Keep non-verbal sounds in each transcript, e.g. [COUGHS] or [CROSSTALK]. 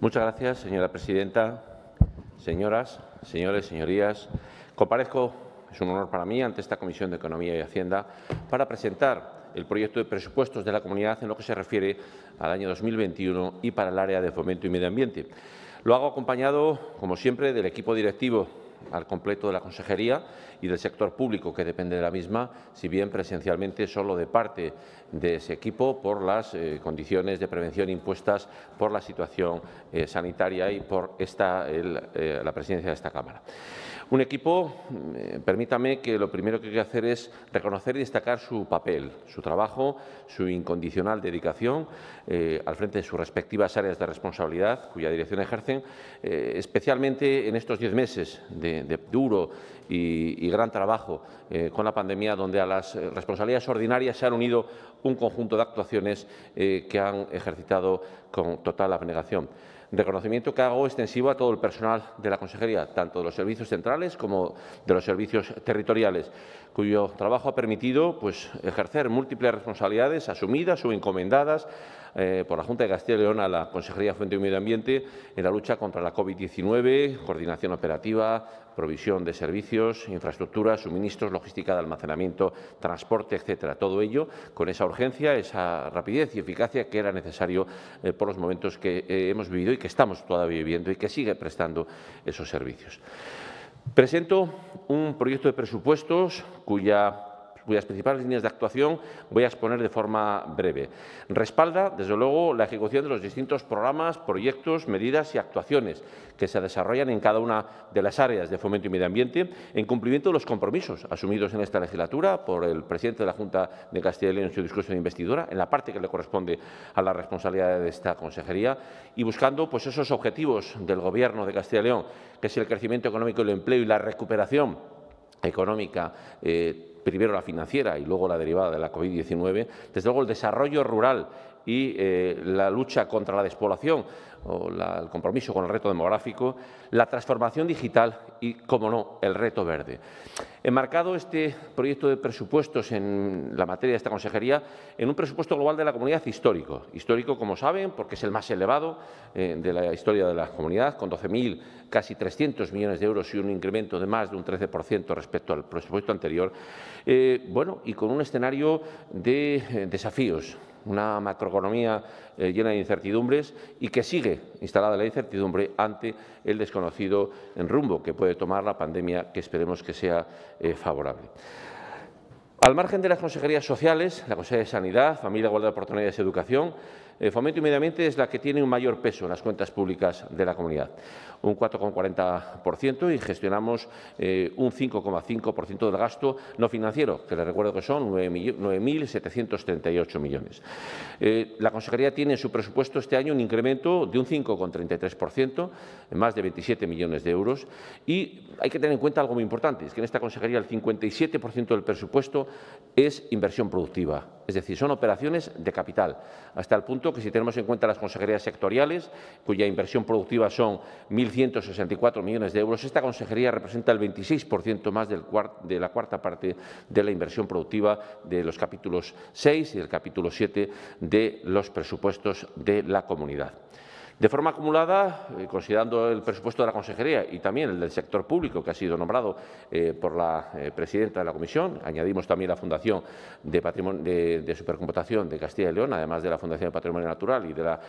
Muchas gracias, señora presidenta. Señoras, señores, señorías, comparezco, es un honor para mí, ante esta Comisión de Economía y Hacienda para presentar el proyecto de presupuestos de la comunidad en lo que se refiere al año 2021 y para el área de fomento y medio ambiente. Lo hago acompañado, como siempre, del equipo directivo al completo de la Consejería y del sector público que depende de la misma, si bien presencialmente solo de parte de ese equipo por las eh, condiciones de prevención impuestas por la situación eh, sanitaria y por esta, eh, la presidencia de esta Cámara. Un equipo, eh, permítame que lo primero que hay que hacer es reconocer y destacar su papel, su trabajo, su incondicional dedicación eh, al frente de sus respectivas áreas de responsabilidad, cuya dirección ejercen, eh, especialmente en estos diez meses de, duro y, gran trabajo con la pandemia, donde a las responsabilidades ordinarias se han unido un conjunto de actuaciones que han ejercitado con total abnegación. Reconocimiento que hago extensivo a todo el personal de la Consejería, tanto de los servicios centrales como de los servicios territoriales, cuyo trabajo ha permitido pues, ejercer múltiples responsabilidades asumidas o encomendadas eh, por la Junta de Castilla y León a la Consejería de Fuente y Medio Ambiente en la lucha contra la COVID-19, coordinación operativa, provisión de servicios, infraestructuras, suministros, logística de almacenamiento, transporte, etcétera. Todo ello con esa urgencia, esa rapidez y eficacia que era necesario eh, por los momentos que eh, hemos vivido y que estamos todavía viviendo y que sigue prestando esos servicios. Presento un proyecto de presupuestos cuya cuyas principales líneas de actuación voy a exponer de forma breve. Respalda, desde luego, la ejecución de los distintos programas, proyectos, medidas y actuaciones que se desarrollan en cada una de las áreas de fomento y medio ambiente, en cumplimiento de los compromisos asumidos en esta legislatura por el presidente de la Junta de Castilla y León en su discurso de investidura, en la parte que le corresponde a la responsabilidad de esta consejería, y buscando pues, esos objetivos del Gobierno de Castilla y León, que es el crecimiento económico, el empleo y la recuperación económica. Eh, primero la financiera y luego la derivada de la COVID-19, desde luego el desarrollo rural y eh, la lucha contra la despoblación o el compromiso con el reto demográfico, la transformación digital y, como no, el reto verde. He marcado este proyecto de presupuestos en la materia de esta consejería en un presupuesto global de la comunidad histórico. Histórico, como saben, porque es el más elevado eh, de la historia de la comunidad, con 12.000, casi 300 millones de euros y un incremento de más de un 13% respecto al presupuesto anterior. Eh, bueno, y con un escenario de desafíos, una macroeconomía eh, llena de incertidumbres y que sigue instalada la incertidumbre ante el desconocido en rumbo que puede tomar la pandemia, que esperemos que sea eh, favorable. Al margen de las consejerías sociales, la Consejería de Sanidad, Familia, Igualdad de Oportunidades y Educación, el eh, Fomento y es la que tiene un mayor peso en las cuentas públicas de la comunidad un 4,40% y gestionamos eh, un 5,5% del gasto no financiero, que les recuerdo que son 9.738 millones. Eh, la Consejería tiene en su presupuesto este año un incremento de un 5,33%, más de 27 millones de euros. Y hay que tener en cuenta algo muy importante, es que en esta Consejería el 57% del presupuesto es inversión productiva, es decir, son operaciones de capital, hasta el punto que si tenemos en cuenta las consejerías sectoriales, cuya inversión productiva son 164 millones de euros, esta consejería representa el 26% más de la cuarta parte de la inversión productiva de los capítulos 6 y el capítulo 7 de los presupuestos de la comunidad. De forma acumulada, eh, considerando el presupuesto de la Consejería y también el del sector público, que ha sido nombrado eh, por la eh, presidenta de la Comisión, añadimos también la Fundación de, Patrimonio, de, Supercomputación de Castilla y León, además de la Fundación de Patrimonio Natural y de la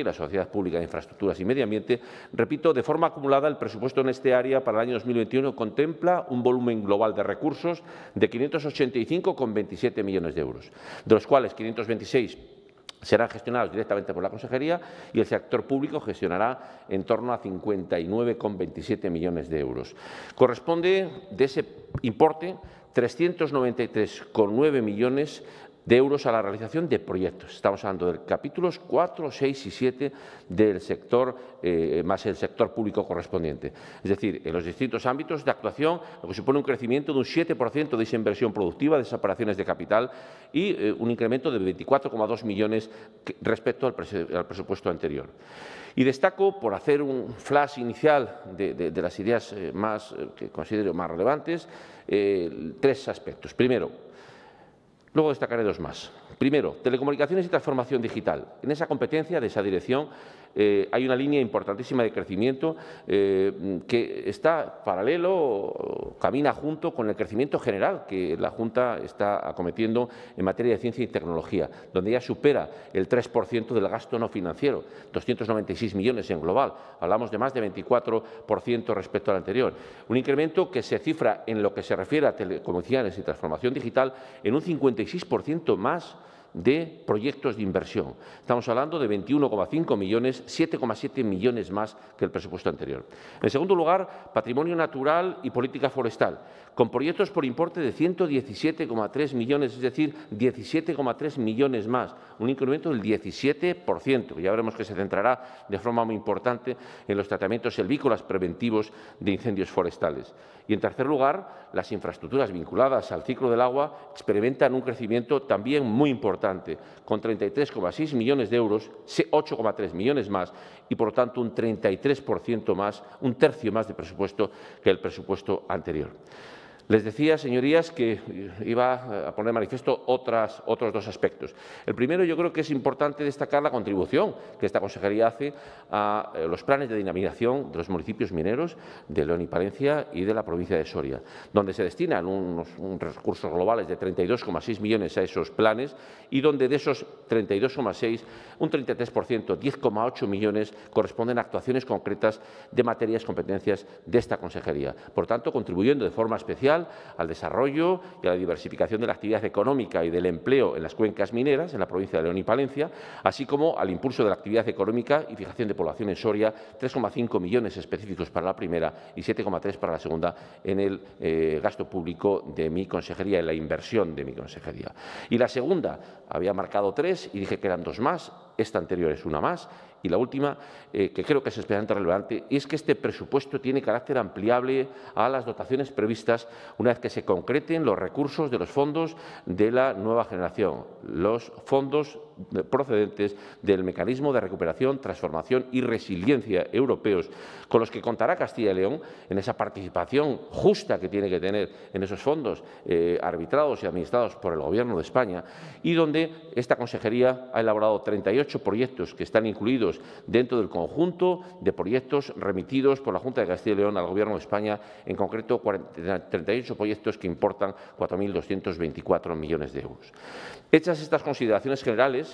la Sociedad Pública de Infraestructuras y Medio Ambiente, repito, de forma acumulada el presupuesto en este área para el año 2021 contempla un volumen global de recursos de 585,27 millones de euros, de los cuales 526 serán gestionados directamente por la Consejería y el sector público gestionará en torno a 59,27 millones de euros. Corresponde de ese importe 393,9 millones de euros a la realización de proyectos. Estamos hablando de capítulos 4, 6 y 7 del sector, eh, más el sector público correspondiente. Es decir, en los distintos ámbitos de actuación, lo que supone un crecimiento de un 7% de esa inversión productiva, de esas operaciones de capital y eh, un incremento de 24,2 millones respecto al, presupuesto anterior. Y destaco, por hacer un flash inicial de, las ideas eh, más, que considero más relevantes, tres aspectos. Primero, Luego destacaré dos más. Primero, telecomunicaciones y transformación digital. En esa competencia de esa dirección eh, hay una línea importantísima de crecimiento eh, que está paralelo, camina junto con el crecimiento general que la Junta está acometiendo en materia de ciencia y tecnología, donde ya supera el 3% del gasto no financiero, 296 millones en global. Hablamos de más de 24% respecto al anterior. Un incremento que se cifra en lo que se refiere a telecomunicaciones y transformación digital en un 56% más de proyectos de inversión. Estamos hablando de 21,5 millones, 7,7 millones más que el presupuesto anterior. En segundo lugar, patrimonio natural y política forestal, con proyectos por importe de 117,3 millones, es decir, 17,3 millones más, un incremento del 17%. Ya veremos que se centrará de forma muy importante en los tratamientos selvícolas preventivos de incendios forestales. Y en tercer lugar, las infraestructuras vinculadas al ciclo del agua experimentan un crecimiento también muy importante con 33,6 millones de euros, 8,3 millones más y, por lo tanto, un 33% más, un tercio más de presupuesto que el presupuesto anterior. Les decía, señorías, que eh, iba a poner manifiesto otras, otros dos aspectos. El primero, yo creo que es importante destacar la contribución que esta consejería hace a eh, los planes de dinamización de los municipios mineros de León y Palencia y de la provincia de Soria, donde se destinan unos, unos recursos globales de 32,6 millones a esos planes y donde de esos 32,6, un 33%, 10,8 millones corresponden a actuaciones concretas de materias competencias de esta consejería. Por tanto, contribuyendo de forma especial al desarrollo y a la diversificación de la actividad económica y del empleo en las cuencas mineras, en la provincia de León y Palencia, así como al impulso de la actividad económica y fijación de población en Soria, 3,5 millones específicos para la primera y 7,3 para la segunda en el eh, gasto público de mi consejería, en la inversión de mi consejería. Y la segunda, había marcado tres y dije que eran dos más, esta anterior es una más. Y la última, eh, que creo que es especialmente relevante, es que este presupuesto tiene carácter ampliable a las dotaciones previstas una vez que se concreten los recursos de los fondos de la nueva generación, los fondos procedentes del mecanismo de recuperación, transformación y resiliencia europeos, con los que contará Castilla y León en esa participación justa que tiene que tener en esos fondos eh, arbitrados y administrados por el Gobierno de España, y donde esta consejería ha elaborado 38 proyectos que están incluidos dentro del conjunto de proyectos remitidos por la Junta de Castilla y León al Gobierno de España, en concreto 38 proyectos que importan 4.224 millones de euros. Hechas estas consideraciones generales,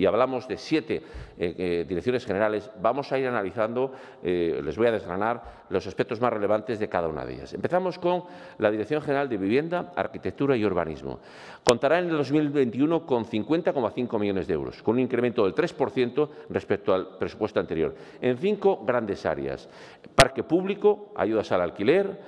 y hablamos de siete eh, eh, direcciones generales, vamos a ir analizando, eh, les voy a desgranar los aspectos más relevantes de cada una de ellas. Empezamos con la Dirección General de Vivienda, Arquitectura y Urbanismo. Contará en el 2021 con 50,5 millones de euros, con un incremento del 3% respecto al presupuesto anterior, en cinco grandes áreas. Parque público, ayudas al alquiler,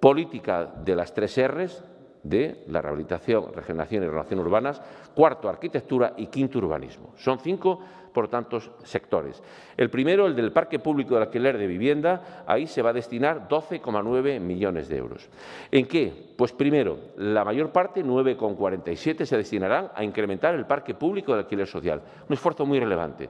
política de las tres R's, de la rehabilitación, regeneración y renovación urbanas, cuarto, arquitectura y quinto, urbanismo. Son cinco, por tanto, sectores. El primero, el del parque público de alquiler de vivienda, ahí se va a destinar 12,9 millones de euros. ¿En qué? Pues primero, la mayor parte, 9,47, se destinarán a incrementar el parque público de alquiler social, un esfuerzo muy relevante.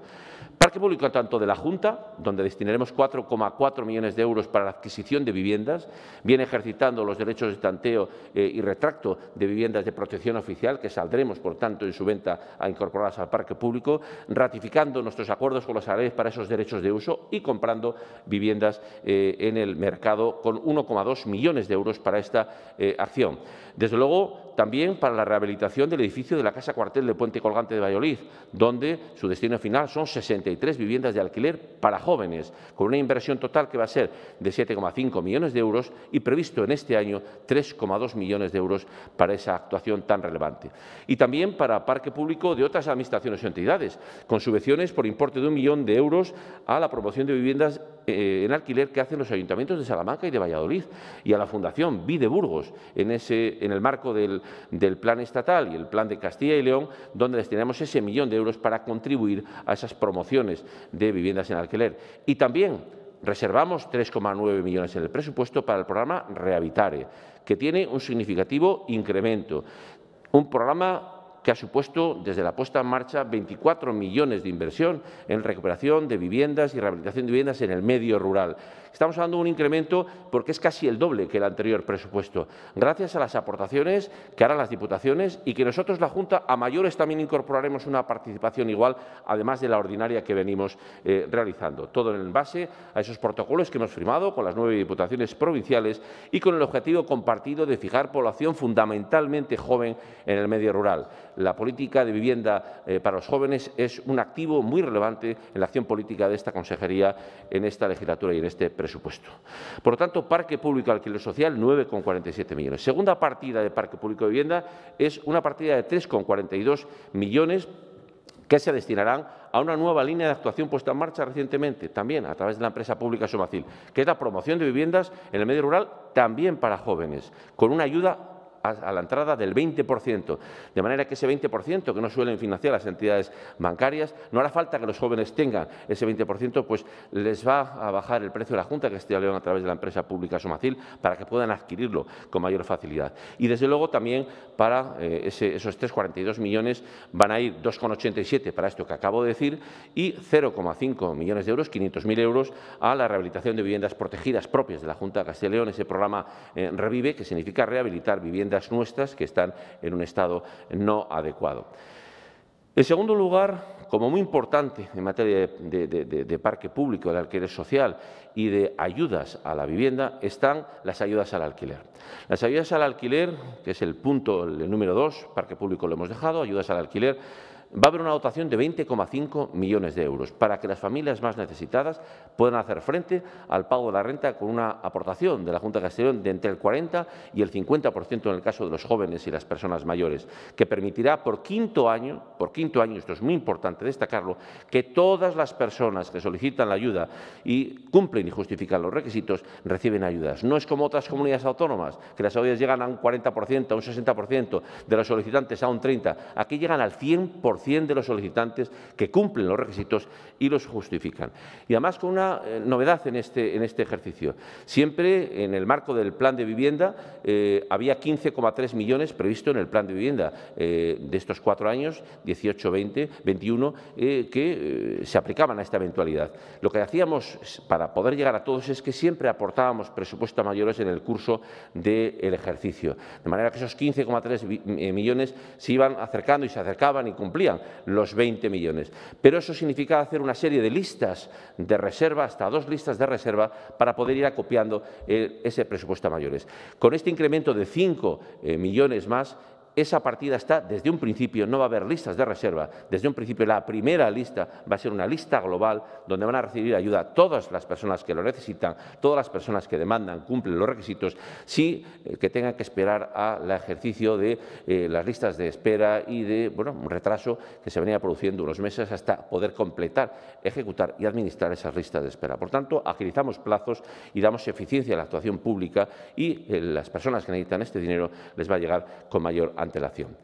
Parque público tanto de la Junta, donde destinaremos 4,4 millones de euros para la adquisición de viviendas, viene ejercitando los derechos de tanteo eh, y retracto de viviendas de protección oficial, que saldremos, por tanto, en su venta a incorporarlas al parque público, ratificando nuestros acuerdos con los áreas para esos derechos de uso y comprando viviendas eh, en el mercado con 1,2 millones de euros para esta eh, acción. Desde luego, también para la rehabilitación del edificio de la Casa Cuartel de Puente Colgante de Valladolid, donde su destino final son 63 viviendas de alquiler para jóvenes, con una inversión total que va a ser de 7,5 millones de euros y previsto en este año 3,2 millones de euros para esa actuación tan relevante. Y también para parque público de otras administraciones o entidades, con subvenciones por importe de un millón de euros a la promoción de viviendas en eh, alquiler que hacen los ayuntamientos de Salamanca y de Valladolid y a la Fundación Vi de Burgos en, ese, en el marco del, plan estatal y el plan de Castilla y León, donde destinamos ese millón de euros para contribuir a esas promociones de viviendas en alquiler. Y también reservamos 3,9 millones en el presupuesto para el programa Rehabitare, que tiene un significativo incremento. Un programa que ha supuesto desde la puesta en marcha 24 millones de inversión en recuperación de viviendas y rehabilitación de viviendas en el medio rural. Estamos hablando de un incremento porque es casi el doble que el anterior presupuesto, gracias a las aportaciones que harán las diputaciones y que nosotros, la Junta, a mayores también incorporaremos una participación igual, además de la ordinaria que venimos eh, realizando. Todo en base a esos protocolos que hemos firmado con las nueve diputaciones provinciales y con el objetivo compartido de fijar población fundamentalmente joven en el medio rural la política de vivienda eh, para los jóvenes es un activo muy relevante en la acción política de esta consejería en esta legislatura y en este presupuesto. Por lo tanto, parque público alquiler social 9,47 millones. Segunda partida de parque público de vivienda es una partida de 3,42 millones que se destinarán a una nueva línea de actuación puesta en marcha recientemente, también a través de la empresa pública Somacil, que es la promoción de viviendas en el medio rural, también para jóvenes, con una ayuda a la entrada del 20%. De manera que ese 20% que no suelen financiar las entidades bancarias, no hará falta que los jóvenes tengan ese 20%, pues les va a bajar el precio de la Junta Castilla y León a través de la empresa pública Somacil para que puedan adquirirlo con mayor facilidad. Y desde luego también para eh, esos 3,42 millones van a ir 2,87 para esto que acabo de decir y 0,5 millones de euros, 500.000 euros, a la rehabilitación de viviendas protegidas propias de la Junta de Castilla y León, ese programa eh, Revive, que significa rehabilitar viviendas nuestras que están en un estado no adecuado. En segundo lugar, como muy importante en materia de, parque público, de alquiler social y de ayudas a la vivienda, están las ayudas al alquiler. Las ayudas al alquiler, que es el punto el número dos, parque público lo hemos dejado, ayudas al alquiler va a haber una dotación de 20,5 millones de euros para que las familias más necesitadas puedan hacer frente al pago de la renta con una aportación de la Junta de Castellón de entre el 40 y el 50% en el caso de los jóvenes y las personas mayores, que permitirá por quinto año, por quinto año, esto es muy importante destacarlo, que todas las personas que solicitan la ayuda y cumplen y justifican los requisitos reciben ayudas. No es como otras comunidades autónomas, que las ayudas llegan a un 40%, a un 60%, de los solicitantes a un 30%, aquí llegan al 100% 100% de los solicitantes que cumplen los requisitos y los justifican. Y además con una eh, novedad en este, en este ejercicio. Siempre en el marco del plan de vivienda eh, había 15,3 millones previsto en el plan de vivienda eh, de estos cuatro años, 18, 20, 21, que se aplicaban a esta eventualidad. Lo que hacíamos para poder llegar a todos es que siempre aportábamos presupuestos a mayores en el curso del ejercicio. De manera que esos 15,3 millones se iban acercando y se acercaban y cumplían los 20 millones. Pero eso significa hacer una serie de listas de reserva, hasta dos listas de reserva, para poder ir acopiando eh, ese presupuesto a mayores. Con este incremento de 5 eh, millones más, esa partida está desde un principio, no va a haber listas de reserva, desde un principio la primera lista va a ser una lista global donde van a recibir ayuda todas las personas que lo necesitan, todas las personas que demandan, cumplen los requisitos, sí que tengan que esperar al ejercicio de eh, las listas de espera y de bueno, un retraso que se venía produciendo unos meses hasta poder completar, ejecutar y administrar esas listas de espera. Por tanto, agilizamos plazos y damos eficiencia a la actuación pública y eh, las personas que necesitan este dinero les va a llegar con mayor antelación.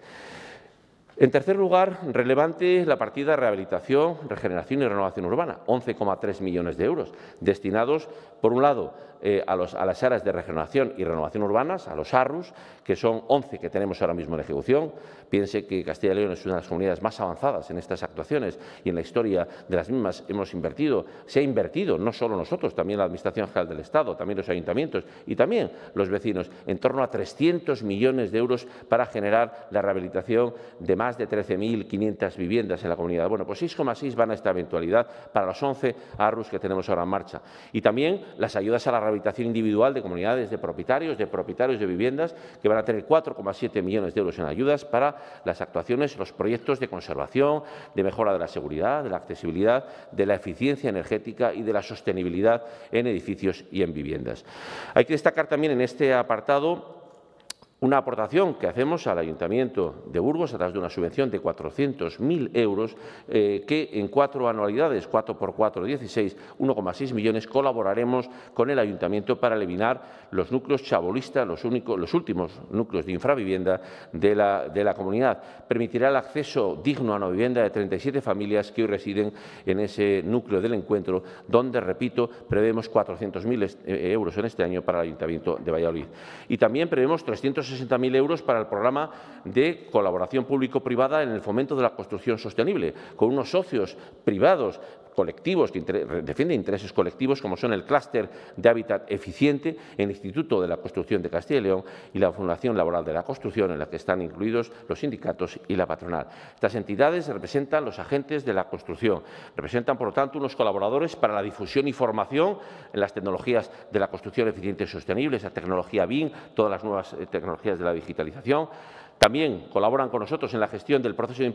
En tercer lugar, relevante la partida de Rehabilitación, Regeneración y Renovación Urbana, 11,3 millones de euros, destinados por un lado, eh, a, las áreas de regeneración y renovación urbanas, a los ARRUS, que son 11 que tenemos ahora mismo en ejecución. Piense que Castilla y León es una de las comunidades más avanzadas en estas actuaciones y en la historia de las mismas hemos invertido, se ha invertido, no solo nosotros, también la Administración General del Estado, también los ayuntamientos y también los vecinos, en torno a 300 millones de euros para generar la rehabilitación de más de 13.500 viviendas en la comunidad. Bueno, pues 6,6 van a esta eventualidad para los 11 ARRUS que tenemos ahora en marcha. Y también las ayudas a la rehabilitación individual de comunidades de propietarios, de propietarios de viviendas, que van a tener 4,7 millones de euros en ayudas para las actuaciones, los proyectos de conservación, de mejora de la seguridad, de la accesibilidad, de la eficiencia energética y de la sostenibilidad en edificios y en viviendas. Hay que destacar también en este apartado una aportación que hacemos al Ayuntamiento de Burgos a través de una subvención de 400.000 euros eh, que en cuatro anualidades, 4 por 4, 16, 1,6 millones, colaboraremos con el Ayuntamiento para eliminar los núcleos chabolistas, los, únicos, los últimos núcleos de infravivienda de la, de la comunidad. Permitirá el acceso digno a una vivienda de 37 familias que hoy residen en ese núcleo del encuentro, donde, repito, prevemos 400.000 eh, euros en este año para el Ayuntamiento de Valladolid. Y también prevemos 300 60.000 euros para el programa de colaboración público-privada en el fomento de la construcción sostenible, con unos socios privados colectivos que defienden intereses colectivos como son el clúster de hábitat eficiente, el Instituto de la Construcción de Castilla y León y la Fundación Laboral de la Construcción, en la que están incluidos los sindicatos y la patronal. Estas entidades representan los agentes de la construcción, representan, por lo tanto, unos colaboradores para la difusión y formación en las tecnologías de la construcción eficiente y sostenible, esa tecnología BIM, todas las nuevas eh, tecnologías de la digitalización, también colaboran con nosotros en la gestión del proceso de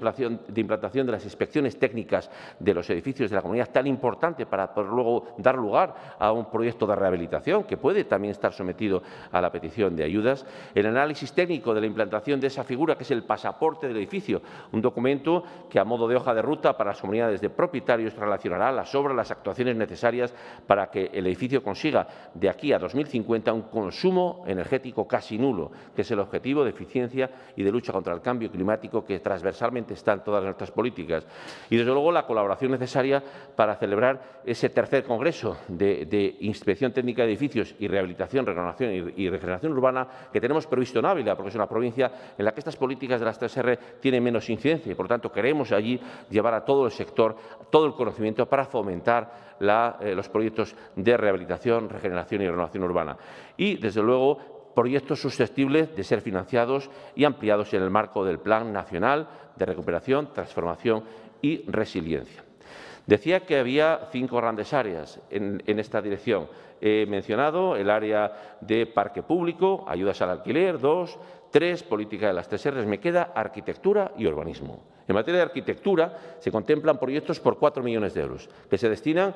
implantación de las inspecciones técnicas de los edificios de la comunidad, tan importante para luego dar lugar a un proyecto de rehabilitación que puede también estar sometido a la petición de ayudas. El análisis técnico de la implantación de esa figura, que es el pasaporte del edificio, un documento que a modo de hoja de ruta para las comunidades de propietarios relacionará las obras, las actuaciones necesarias para que el edificio consiga de aquí a 2050 un consumo energético casi nulo, que es el objetivo de eficiencia y de lucha contra el cambio climático que transversalmente están todas nuestras políticas. Y desde luego la colaboración necesaria para celebrar ese tercer Congreso de, Inspección Técnica de Edificios y Rehabilitación, regeneración y, Regeneración Urbana que tenemos previsto en Ávila, porque es una provincia en la que estas políticas de las 3R tienen menos incidencia y por tanto queremos allí llevar a todo el sector todo el conocimiento para fomentar eh, los proyectos de rehabilitación, regeneración y renovación urbana. Y desde luego proyectos susceptibles de ser financiados y ampliados en el marco del Plan Nacional de Recuperación, Transformación y Resiliencia. Decía que había cinco grandes áreas en, esta dirección. He mencionado el área de parque público, ayudas al alquiler, dos, tres, política de las tres R's. Me queda arquitectura y urbanismo. En materia de arquitectura se contemplan proyectos por cuatro millones de euros que se destinan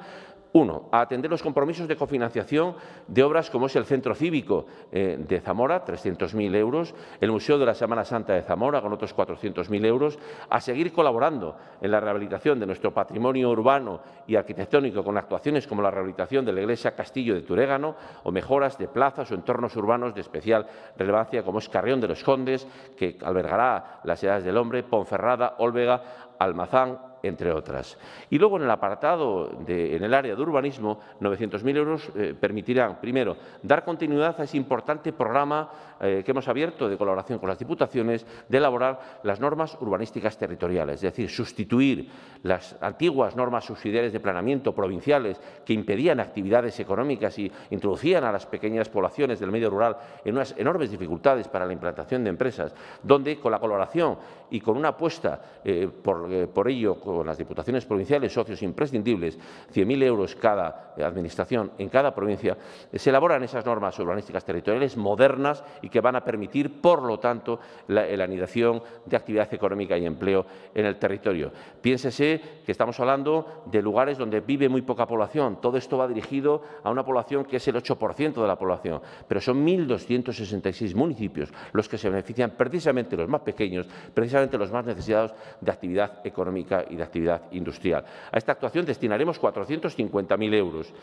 uno, a atender los compromisos de cofinanciación de obras como es el Centro Cívico eh, de Zamora, 300.000 euros, el Museo de la Semana Santa de Zamora, con otros 400.000 euros, a seguir colaborando en la rehabilitación de nuestro patrimonio urbano y arquitectónico con actuaciones como la rehabilitación de la Iglesia Castillo de Turégano o mejoras de plazas o entornos urbanos de especial relevancia como es Carrión de los Condes, que albergará las edades del hombre, Ponferrada, Olvega, Almazán, entre otras. Y luego en el apartado, de, en el área de urbanismo, 900.000 euros eh, permitirán, primero, dar continuidad a ese importante programa eh, que hemos abierto de colaboración con las diputaciones de elaborar las normas urbanísticas territoriales, es decir, sustituir las antiguas normas subsidiarias de planeamiento provinciales que impedían actividades económicas y introducían a las pequeñas poblaciones del medio rural en unas enormes dificultades para la implantación de empresas, donde con la colaboración y con una apuesta eh, por, por ello, las diputaciones provinciales, socios imprescindibles, 100.000 euros cada administración en cada provincia, eh, se elaboran esas normas urbanísticas territoriales modernas y que van a permitir, por lo tanto, eh, la, anidación de actividad económica y empleo en el territorio. Piénsese que estamos hablando de lugares donde vive muy poca población. Todo esto va dirigido a una población que es el 8% de la población, pero son 1.266 municipios los que se benefician precisamente los más pequeños, precisamente los más necesitados de actividad económica y de actividad industrial. A esta actuación destinaremos 450.000 euros.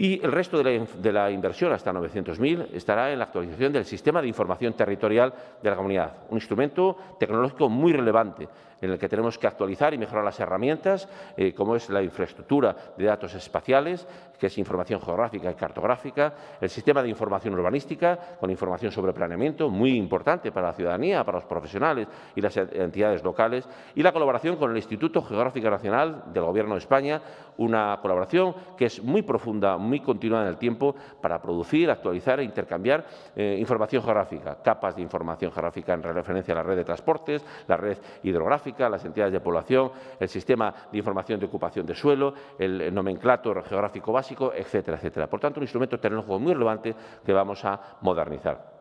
Y el resto de la, de la inversión, hasta 900.000, estará en la actualización del Sistema de Información Territorial de la Comunidad, un instrumento tecnológico muy relevante en el que tenemos que actualizar y mejorar las herramientas, eh, como es la infraestructura de datos espaciales, que es información geográfica y cartográfica, el sistema de información urbanística, con información sobre planeamiento, muy importante para la ciudadanía, para los profesionales y las entidades locales, y la colaboración con el Instituto Geográfico Nacional del Gobierno de España, una colaboración que es muy profunda, muy continuada en el tiempo, para producir, actualizar e intercambiar eh, información geográfica, capas de información geográfica en referencia a la red de transportes, la red hidrográfica, las entidades de población, el sistema de información de ocupación de suelo, el nomenclato geográfico básico, etcétera, etcétera. Por tanto, un instrumento tecnológico muy relevante que vamos a modernizar.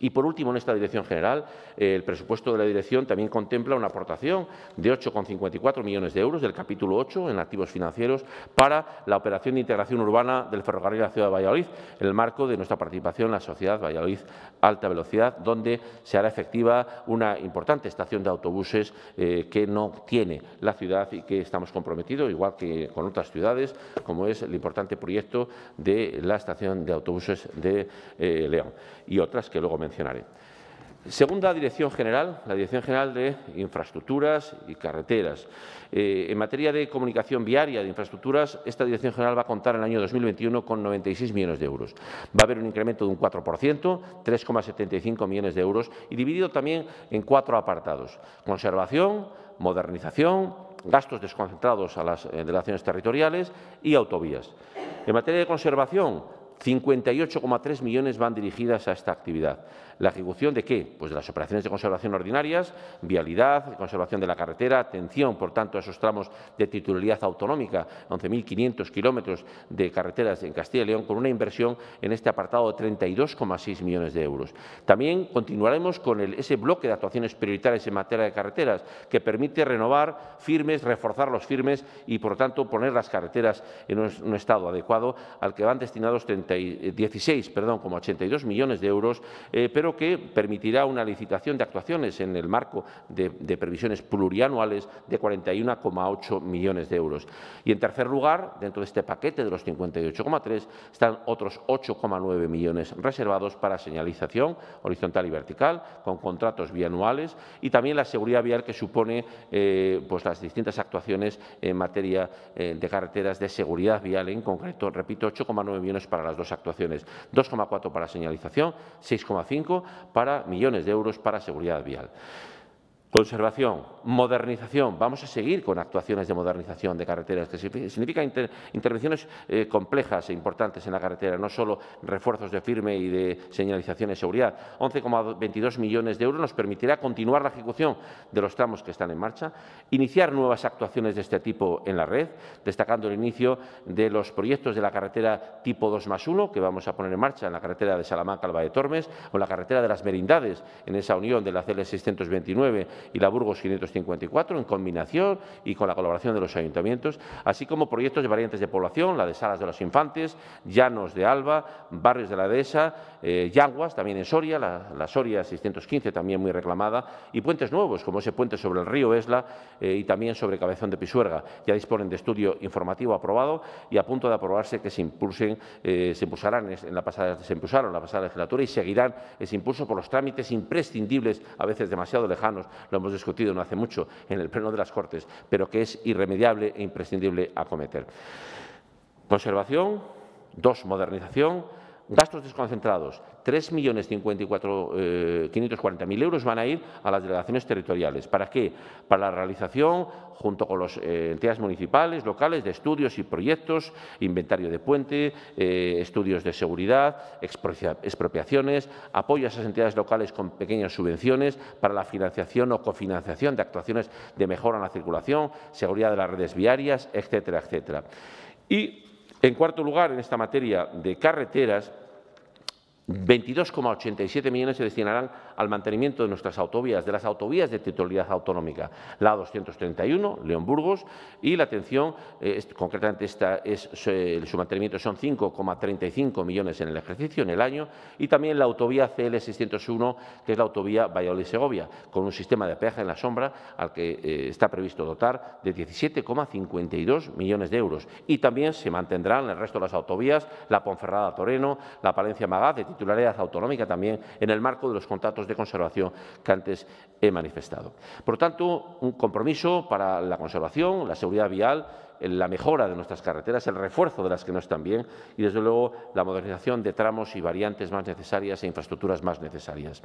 Y, por último, en esta dirección general, eh, el presupuesto de la dirección también contempla una aportación de 8,54 millones de euros del capítulo 8 en activos financieros para la operación de integración urbana del ferrocarril de la ciudad de Valladolid, en el marco de nuestra participación en la sociedad Valladolid Alta Velocidad, donde se hará efectiva una importante estación de autobuses eh, que no tiene la ciudad y que estamos comprometidos, igual que con otras ciudades, como es el importante proyecto de la estación de autobuses de eh, León y otras que luego Segunda dirección general, la Dirección General de Infraestructuras y Carreteras. Eh, en materia de comunicación viaria de infraestructuras, esta Dirección General va a contar en el año 2021 con 96 millones de euros. Va a haber un incremento de un 4%, 3,75 millones de euros, y dividido también en cuatro apartados. Conservación, modernización, gastos desconcentrados a las relaciones eh, territoriales y autovías. En materia de conservación, 58,3 millones van dirigidas a esta actividad. ¿La ejecución de qué? Pues de las operaciones de conservación ordinarias, vialidad, conservación de la carretera, atención, por tanto, a esos tramos de titularidad autonómica, 11.500 kilómetros de carreteras en Castilla y León, con una inversión en este apartado de 32,6 millones de euros. También continuaremos con ese bloque de actuaciones prioritarias en materia de carreteras, que permite renovar firmes, reforzar los firmes y, por tanto, poner las carreteras en un, estado adecuado al que van destinados eh, perdón, como 16, 82 millones de euros, eh, pero que permitirá una licitación de actuaciones en el marco de, previsiones plurianuales de 41,8 millones de euros. Y, en tercer lugar, dentro de este paquete de los 58,3 están otros 8,9 millones reservados para señalización horizontal y vertical, con contratos bianuales, y también la seguridad vial que supone eh, pues las distintas actuaciones en materia de carreteras de seguridad vial, en concreto, repito, 8,9 millones para las actuaciones, 2,4 para señalización, 6,5 para millones de euros para seguridad vial. Conservación, modernización. Vamos a seguir con actuaciones de modernización de carreteras, que significan intervenciones eh, complejas e importantes en la carretera, no solo refuerzos de firme y de señalización de seguridad. 11,22 millones de euros nos permitirá continuar la ejecución de los tramos que están en marcha, iniciar nuevas actuaciones de este tipo en la red, destacando el inicio de los proyectos de la carretera tipo 2 más 1, que vamos a poner en marcha en la carretera de Salamanca-Alba de Tormes, o en la carretera de las Merindades, en esa unión de la CL 629 y la Burgos 554, en combinación y con la colaboración de los ayuntamientos, así como proyectos de variantes de población, la de Salas de los Infantes, Llanos de Alba, Barrios de la Dehesa, eh, Yaguas, también en Soria, la, Soria 615 también muy reclamada, y puentes nuevos, como ese puente sobre el río Esla eh, y también sobre Cabezón de Pisuerga. Ya disponen de estudio informativo aprobado y a punto de aprobarse que se impulsen, eh, se impulsarán en la pasada, se impulsaron en la pasada legislatura y seguirán ese impulso por los trámites imprescindibles, a veces demasiado lejanos, lo hemos discutido no hace mucho en el Pleno de las Cortes, pero que es irremediable e imprescindible acometer. Conservación, dos, modernización, Gastos desconcentrados, 3.540.000 eh, euros van a ir a las delegaciones territoriales. ¿Para qué? Para la realización, junto con las eh, entidades municipales, locales, de estudios y proyectos, inventario de puente, eh, estudios de seguridad, expropiaciones, apoyo a esas entidades locales con pequeñas subvenciones para la financiación o cofinanciación de actuaciones de mejora en la circulación, seguridad de las redes viarias, etcétera, etcétera. Y en cuarto lugar, en esta materia de carreteras, 22,87 millones se destinarán al mantenimiento de nuestras autovías, de las autovías de titularidad autonómica, la 231, León-Burgos, y la atención, eh, concretamente esta es, su mantenimiento son 5,35 millones en el ejercicio, en el año, y también la autovía CL601, que es la autovía Valladolid-Segovia, con un sistema de peaje en la sombra al que eh, está previsto dotar de 17,52 millones de euros. Y también se mantendrán el resto de las autovías la Ponferrada-Toreno, la Palencia-Magaz, de titularidad autonómica también, en el marco de los contratos de de conservación que antes he manifestado. Por tanto, un compromiso para la conservación, la seguridad vial la mejora de nuestras carreteras, el refuerzo de las que no están bien y, desde luego, la modernización de tramos y variantes más necesarias e infraestructuras más necesarias.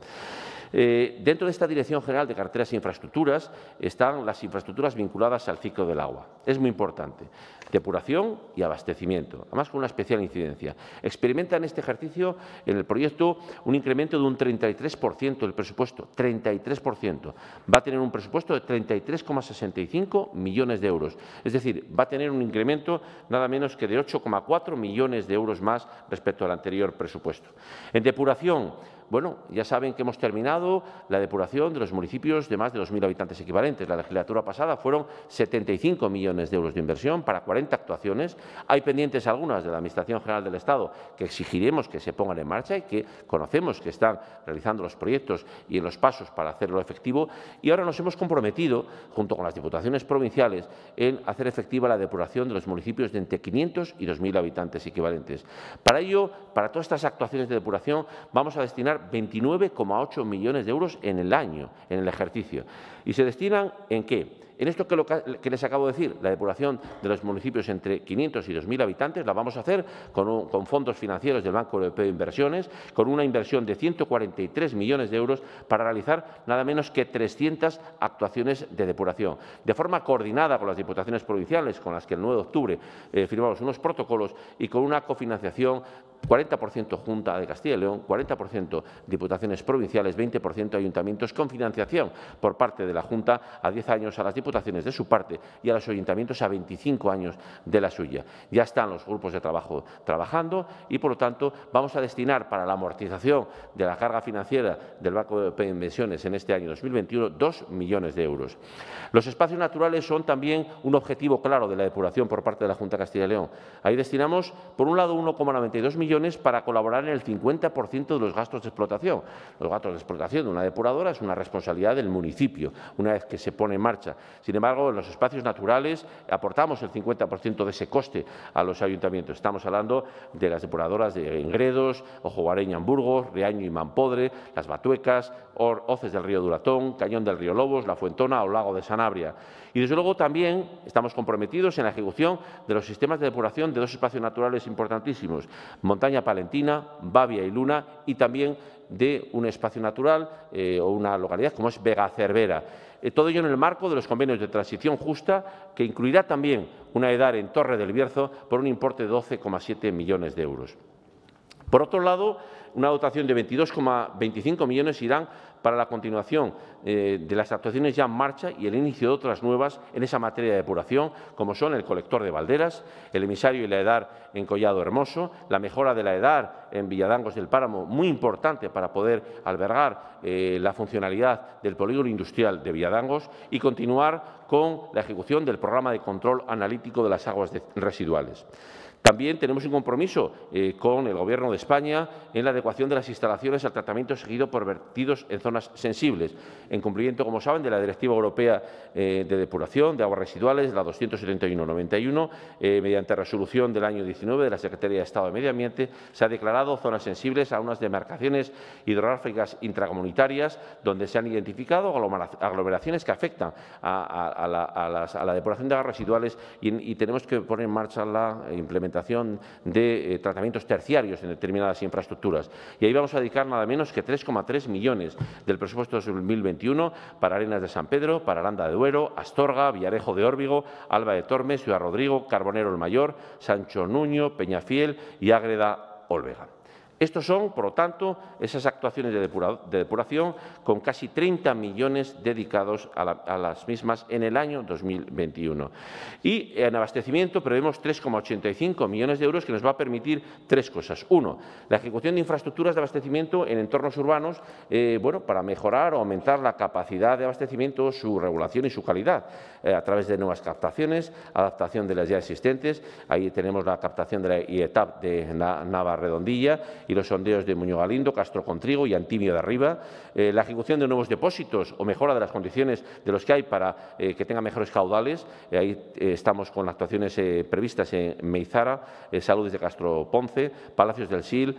Eh, dentro de esta Dirección General de Carreteras e Infraestructuras están las infraestructuras vinculadas al ciclo del agua. Es muy importante. Depuración y abastecimiento, además con una especial incidencia. Experimenta en este ejercicio en el proyecto un incremento de un 33% del presupuesto, 33%. Va a tener un presupuesto de 33,65 millones de euros. Es decir, va tener un incremento nada menos que de 8,4 millones de euros más respecto al anterior presupuesto. En depuración, bueno, ya saben que hemos terminado la depuración de los municipios de más de 2.000 habitantes equivalentes. La legislatura pasada fueron 75 millones de euros de inversión para 40 actuaciones. Hay pendientes algunas de la Administración General del Estado que exigiremos que se pongan en marcha y que conocemos que están realizando los proyectos y los pasos para hacerlo efectivo. Y ahora nos hemos comprometido, junto con las diputaciones provinciales, en hacer efectiva la depuración de los municipios de entre 500 y 2.000 habitantes equivalentes. Para ello, para todas estas actuaciones de depuración, vamos a destinar 29,8 millones de euros en el año, en el ejercicio. ¿Y se destinan en qué? en esto que, les acabo de decir, la depuración de los municipios entre 500 y 2.000 habitantes, la vamos a hacer con, fondos financieros del Banco Europeo de Inversiones, con una inversión de 143 millones de euros para realizar nada menos que 300 actuaciones de depuración. De forma coordinada con las diputaciones provinciales, con las que el 9 de octubre eh, firmamos unos protocolos y con una cofinanciación 40% Junta de Castilla y León, 40% Diputaciones Provinciales, 20% Ayuntamientos, con financiación por parte de la Junta a 10 años a las diputaciones de su parte y a los ayuntamientos a 25 años de la suya. Ya están los grupos de trabajo trabajando y, por lo tanto, vamos a destinar para la amortización de la carga financiera del Banco de Inversiones en este año 2021 dos millones de euros. Los espacios naturales son también un objetivo claro de la depuración por parte de la Junta de Castilla y León. Ahí destinamos, por un lado, 1,92 millones para colaborar en el 50% de los gastos de explotación. Los gastos de explotación de una depuradora es una responsabilidad del municipio, una vez que se pone en marcha. Sin embargo, en los espacios naturales aportamos el 50% de ese coste a los ayuntamientos. Estamos hablando de las depuradoras de Engredos, Ojo Guareña, Hamburgo, Riaño y Mampodre, Las Batuecas, Hoces del Río Duratón, Cañón del Río Lobos, La Fuentona o Lago de Sanabria. Y, desde luego, también estamos comprometidos en la ejecución de los sistemas de depuración de dos espacios naturales importantísimos, Montaña Palentina, Bavia y Luna, y también de un espacio natural eh, o una localidad como es Vega Cervera. Eh, todo ello en el marco de los convenios de transición justa, que incluirá también una edad en Torre del Bierzo por un importe de 12,7 millones de euros. Por otro lado, una dotación de 22,25 millones irán para la continuación eh, de las actuaciones ya en marcha y el inicio de otras nuevas en esa materia de depuración, como son el colector de balderas, el emisario y la edad en Collado Hermoso, la mejora de la edad en Villadangos del Páramo, muy importante para poder albergar eh, la funcionalidad del polígono industrial de Villadangos y continuar con la ejecución del programa de control analítico de las aguas residuales. También tenemos un compromiso eh, con el Gobierno de España en la adecuación de las instalaciones al tratamiento seguido por vertidos en zonas sensibles, en cumplimiento, como saben, de la Directiva Europea eh, de Depuración de Aguas Residuales, la 271-91, eh, mediante resolución del año 19 de la Secretaría de Estado de Medio Ambiente, se ha declarado zonas sensibles a unas demarcaciones hidrográficas intracomunitarias donde se han identificado aglomeraciones que afectan a, la, depuración de aguas residuales y tenemos que poner en marcha la implementación de eh, tratamientos terciarios en determinadas infraestructuras. Y ahí vamos a dedicar nada menos que 3,3 millones del presupuesto de 2021 para Arenas de San Pedro, para Aranda de Duero, Astorga, Villarejo de Órbigo, Alba de Tormes, Ciudad Rodrigo, Carbonero el Mayor, Sancho Nuño, Peñafiel y Ágreda Olvega. Estos son, por lo tanto, esas actuaciones de, depuración con casi 30 millones dedicados a, las mismas en el año 2021. Y en abastecimiento prevemos 3,85 millones de euros que nos va a permitir tres cosas. Uno, la ejecución de infraestructuras de abastecimiento en entornos urbanos eh, bueno, para mejorar o aumentar la capacidad de abastecimiento, su regulación y su calidad eh, a través de nuevas captaciones, adaptación de las ya existentes. Ahí tenemos la captación de la IETAP de Nava Redondilla y los sondeos de Muñoz Galindo, Castro Contrigo y Antimio de Arriba, eh, la ejecución de nuevos depósitos o mejora de las condiciones de los que hay para eh, que tengan mejores caudales. Eh, ahí estamos con actuaciones previstas en Meizara, Saludes de Castro Ponce, Palacios del Sil,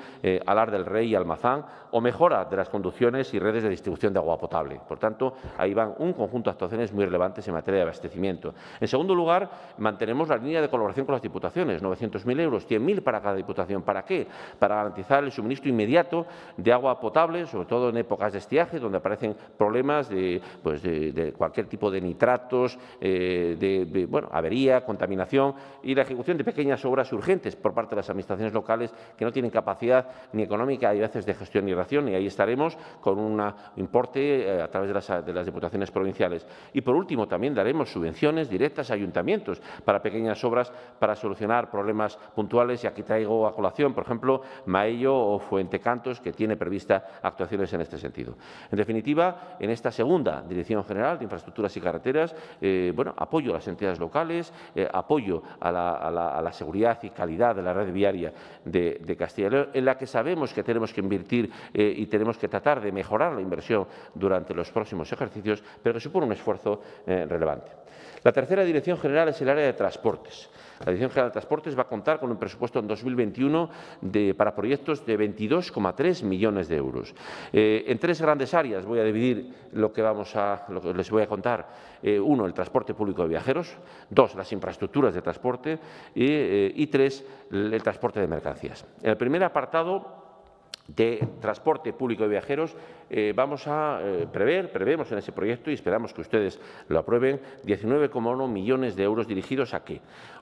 Alar del Rey y Almazán, o mejora de las conducciones y redes de distribución de agua potable. Por tanto, ahí van un conjunto de actuaciones muy relevantes en materia de abastecimiento. En segundo lugar, mantenemos la línea de colaboración con las diputaciones, 900.000 euros, 100.000 para cada diputación. ¿Para qué? Para garantizar el suministro inmediato de agua potable, sobre todo en épocas de estiaje, donde aparecen problemas de, pues de, cualquier tipo de nitratos, eh, de, bueno, avería, contaminación y la ejecución de pequeñas obras urgentes por parte de las administraciones locales que no tienen capacidad ni económica y a veces de gestión y ración. Y ahí estaremos con un importe eh, a través de las, de las diputaciones provinciales. Y por último, también daremos subvenciones directas a ayuntamientos para pequeñas obras para solucionar problemas puntuales. Y aquí traigo a colación, por ejemplo, Maello o Fuente Cantos, que tiene prevista actuaciones en este sentido. En definitiva, en esta segunda Dirección General de Infraestructuras y Carreteras, eh, bueno, apoyo a las entidades locales, eh, apoyo a la, seguridad y calidad de la red viaria de, Castilla y León, en la que sabemos que tenemos que invertir eh, y tenemos que tratar de mejorar la inversión durante los próximos ejercicios, pero que supone un esfuerzo relevante. La tercera dirección general es el área de transportes. La Dirección General de Transportes va a contar con un presupuesto en 2021 para proyectos de 22,3 millones de euros. Eh, en tres grandes áreas voy a dividir lo que, vamos a, les voy a contar. Eh, uno, el transporte público de viajeros. Dos, las infraestructuras de transporte. y, eh, y tres, el transporte de mercancías. En el primer apartado de transporte público de viajeros, eh, vamos a eh, prever, prevemos en ese proyecto y esperamos que ustedes lo aprueben, 19,1 millones de euros dirigidos a qué?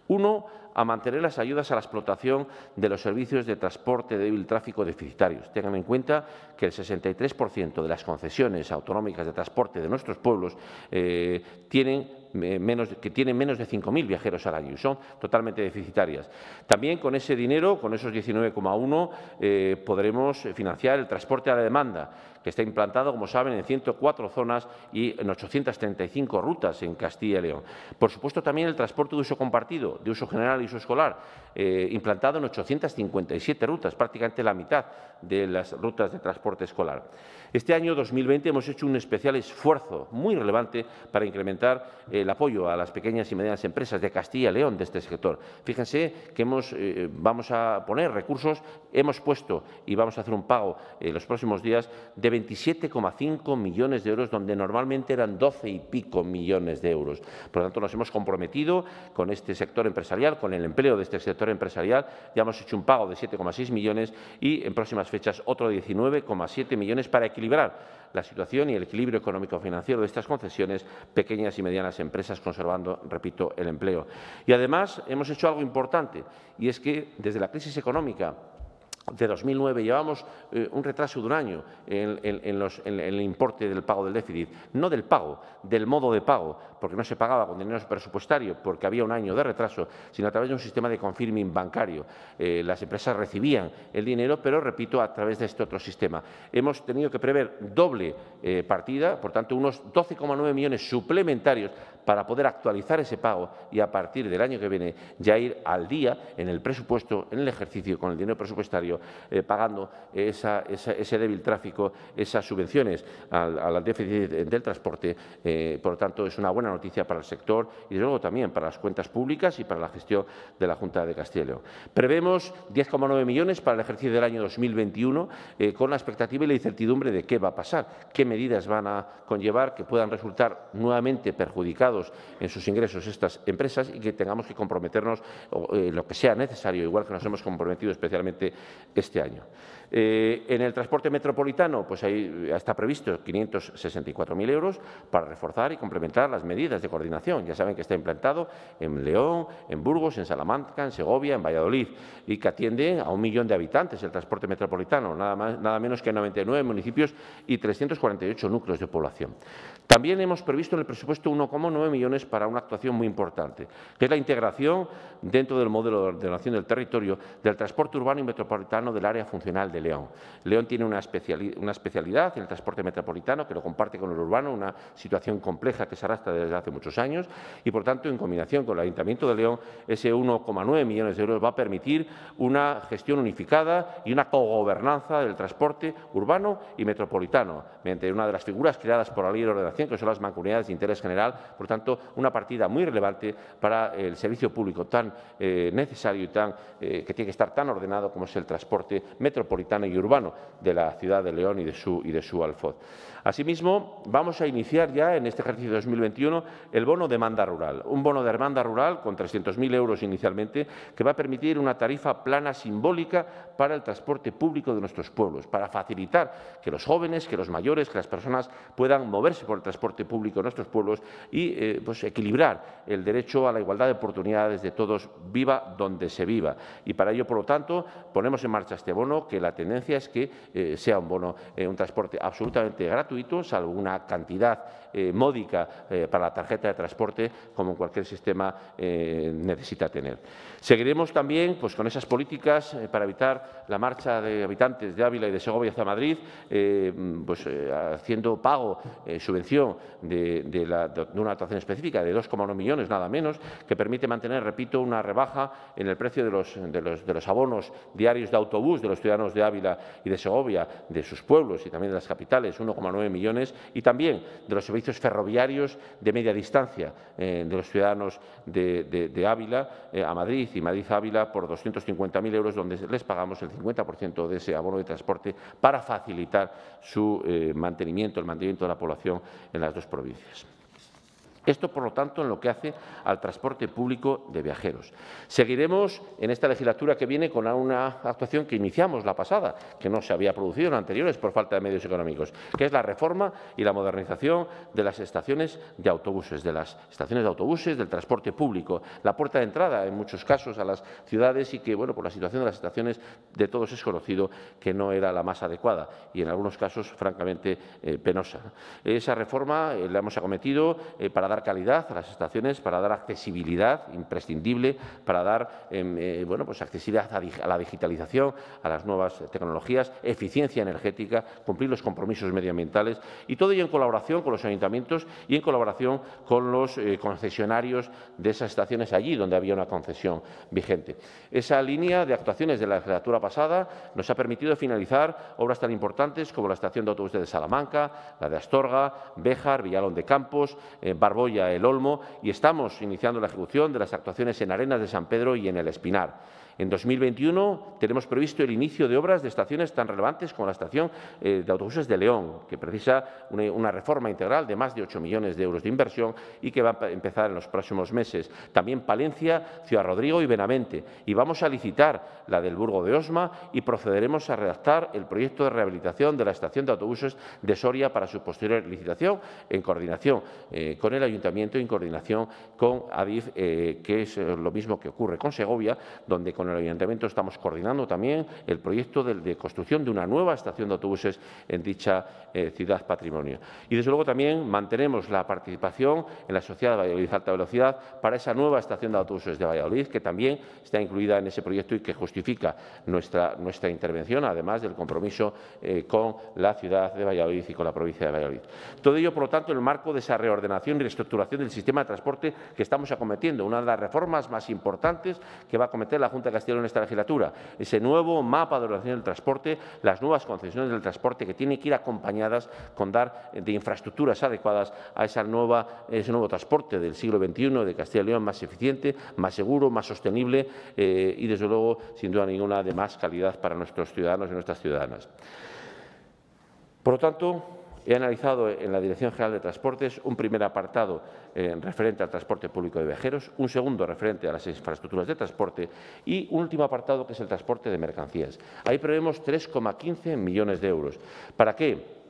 Uno, a mantener las ayudas a la explotación de los servicios de transporte débil tráfico deficitarios. Tengan en cuenta que el 63% de las concesiones autonómicas de transporte de nuestros pueblos eh, tienen eh, Menos, que tienen menos de 5.000 viajeros al año y son totalmente deficitarias. También con ese dinero, con esos 19,1, eh, podremos financiar el transporte a la demanda, que está implantado, como saben, en 104 zonas y en 835 rutas en Castilla y León. Por supuesto, también el transporte de uso compartido, de uso general y uso escolar, eh, implantado en 857 rutas, prácticamente la mitad de las rutas de transporte escolar. Este año 2020 hemos hecho un especial esfuerzo muy relevante para incrementar el apoyo a las pequeñas y medianas empresas de Castilla y León de este sector. Fíjense que hemos, eh, vamos a poner recursos, hemos puesto y vamos a hacer un pago en los próximos días de 27,5 millones de euros, donde normalmente eran 12 y pico millones de euros. Por lo tanto, nos hemos comprometido con este sector empresarial, con el empleo de este sector empresarial. Ya hemos hecho un pago de 7,6 millones y en próximas fechas otro de 19,7 millones para equilibrar la situación y el equilibrio económico-financiero de estas concesiones, pequeñas y medianas empresas, conservando, repito, el empleo. Y además hemos hecho algo importante, y es que desde la crisis económica de 2009 llevamos eh, un retraso de un año en, el importe del pago del déficit, no del pago, del modo de pago, porque no se pagaba con dinero presupuestario, porque había un año de retraso, sino a través de un sistema de confirming bancario. Eh, las empresas recibían el dinero, pero, repito, a través de este otro sistema. Hemos tenido que prever doble eh, partida, por tanto, unos 12,9 millones suplementarios para poder actualizar ese pago y a partir del año que viene ya ir al día en el presupuesto, en el ejercicio, con el dinero presupuestario, eh, pagando ese débil tráfico, esas subvenciones al, déficit del transporte. por lo tanto, es una buena noticia para el sector y, desde luego, también para las cuentas públicas y para la gestión de la Junta de Castilla Prevemos 10,9 millones para el ejercicio del año 2021 eh, con la expectativa y la incertidumbre de qué va a pasar, qué medidas van a conllevar que puedan resultar nuevamente perjudicados en sus ingresos estas empresas y que tengamos que comprometernos eh, lo que sea necesario, igual que nos hemos comprometido especialmente este año. Eh, en el transporte metropolitano, pues ahí eh, está previsto 564.000 euros para reforzar y complementar las medidas de coordinación. Ya saben que está implantado en León, en Burgos, en Salamanca, en Segovia, en Valladolid y que atiende a un millón de habitantes el transporte metropolitano, nada, más, nada menos que 99 municipios y 348 núcleos de población. También hemos previsto en el presupuesto 1,9 millones para una actuación muy importante, que es la integración dentro del modelo de ordenación del territorio del transporte urbano y metropolitano del área funcional de León. León tiene una, especialidad, en el transporte metropolitano que lo comparte con el urbano, una situación compleja que se arrastra desde hace muchos años y, por tanto, en combinación con el Ayuntamiento de León, ese 1,9 millones de euros va a permitir una gestión unificada y una cogobernanza del transporte urbano y metropolitano mediante una de las figuras creadas por la Ley de Ordenación que son las mancomunidades de interés general. Por tanto, una partida muy relevante para el servicio público tan eh, necesario y tan, eh, que tiene que estar tan ordenado como es el transporte metropolitano y urbano de la ciudad de León y de y de su Alfoz. Asimismo, vamos a iniciar ya en este ejercicio 2021 el bono de demanda rural, un bono de demanda rural con 300.000 euros inicialmente que va a permitir una tarifa plana simbólica para el transporte público de nuestros pueblos, para facilitar que los jóvenes, que los mayores, que las personas puedan moverse por el transporte público de nuestros pueblos y eh, pues, equilibrar el derecho a la igualdad de oportunidades de todos, viva donde se viva. Y para ello, por lo tanto, ponemos en marcha este bono, que la tendencia es que eh, sea un bono, eh, un transporte absolutamente gratuito gratuito, salvo una cantidad eh, módica eh, para la tarjeta de transporte, como cualquier sistema eh, necesita tener. Seguiremos también pues, con esas políticas para evitar la marcha de habitantes de Ávila y de Segovia hacia Madrid, pues, haciendo pago, subvención de, una dotación específica de 2,1 millones, nada menos, que permite mantener, repito, una rebaja en el precio de los, de los abonos diarios de autobús de los ciudadanos de Ávila y de Segovia, de sus pueblos y también de las capitales, 1,9 millones, y también de los servicios ferroviarios de media distancia eh, de los ciudadanos de, Ávila eh, a Madrid y Madrid Ávila por 250.000 euros, donde les pagamos el 50% de ese abono de transporte para facilitar su eh, mantenimiento, el mantenimiento de la población en las dos provincias. Esto, por lo tanto, en lo que hace al transporte público de viajeros. Seguiremos en esta legislatura que viene con una actuación que iniciamos la pasada, que no se había producido en anteriores por falta de medios económicos, que es la reforma y la modernización de las estaciones de autobuses, de las estaciones de autobuses, del transporte público, la puerta de entrada en muchos casos a las ciudades y que, bueno, por la situación de las estaciones de todos es conocido que no era la más adecuada y en algunos casos, francamente, eh, penosa. Esa reforma eh, la hemos acometido eh, para dar calidad a las estaciones, para dar accesibilidad imprescindible, para dar em, eh, bueno, pues accesibilidad a, la digitalización, a las nuevas eh, tecnologías, eficiencia energética, cumplir los compromisos medioambientales y todo ello en colaboración con los ayuntamientos y en colaboración con los eh, concesionarios de esas estaciones allí donde había una concesión vigente. Esa línea de actuaciones de la legislatura pasada nos ha permitido finalizar obras tan importantes como la estación de autobuses de Salamanca, la de Astorga, Béjar, Villalón de Campos, eh, ya El Olmo y estamos iniciando la ejecución de las actuaciones en Arenas de San Pedro y en El Espinar. En 2021 tenemos previsto el inicio de obras de estaciones tan relevantes como la estación eh, de autobuses de León, que precisa una, reforma integral de más de 8 millones de euros de inversión y que va a empezar en los próximos meses. También Palencia, Ciudad Rodrigo y Benavente. Y vamos a licitar la del Burgo de Osma y procederemos a redactar el proyecto de rehabilitación de la estación de autobuses de Soria para su posterior licitación en coordinación eh, con el Ayuntamiento y en coordinación con ADIF, eh, que es lo mismo que ocurre con Segovia, donde en el Ayuntamiento estamos coordinando también el proyecto de, construcción de una nueva estación de autobuses en dicha eh, ciudad patrimonio. Y, desde luego, también mantenemos la participación en la sociedad de Valladolid Alta Velocidad para esa nueva estación de autobuses de Valladolid, que también está incluida en ese proyecto y que justifica nuestra, nuestra intervención, además del compromiso eh, con la ciudad de Valladolid y con la provincia de Valladolid. Todo ello, por lo tanto, en el marco de esa reordenación y reestructuración del sistema de transporte que estamos acometiendo, una de las reformas más importantes que va a cometer la Junta de Castilla León en esta legislatura, ese nuevo mapa de relación del transporte, las nuevas concesiones del transporte que tienen que ir acompañadas con dar eh, de infraestructuras adecuadas a esa nueva, ese nuevo transporte del siglo XXI de Castilla y León más eficiente, más seguro, más sostenible eh, y, desde luego, sin duda ninguna, de más calidad para nuestros ciudadanos y nuestras ciudadanas. Por lo tanto, He analizado en la Dirección General de Transportes un primer apartado eh, referente al transporte público de viajeros, un segundo referente a las infraestructuras de transporte y un último apartado que es el transporte de mercancías. Ahí prevemos 3,15 millones de euros. ¿Para qué?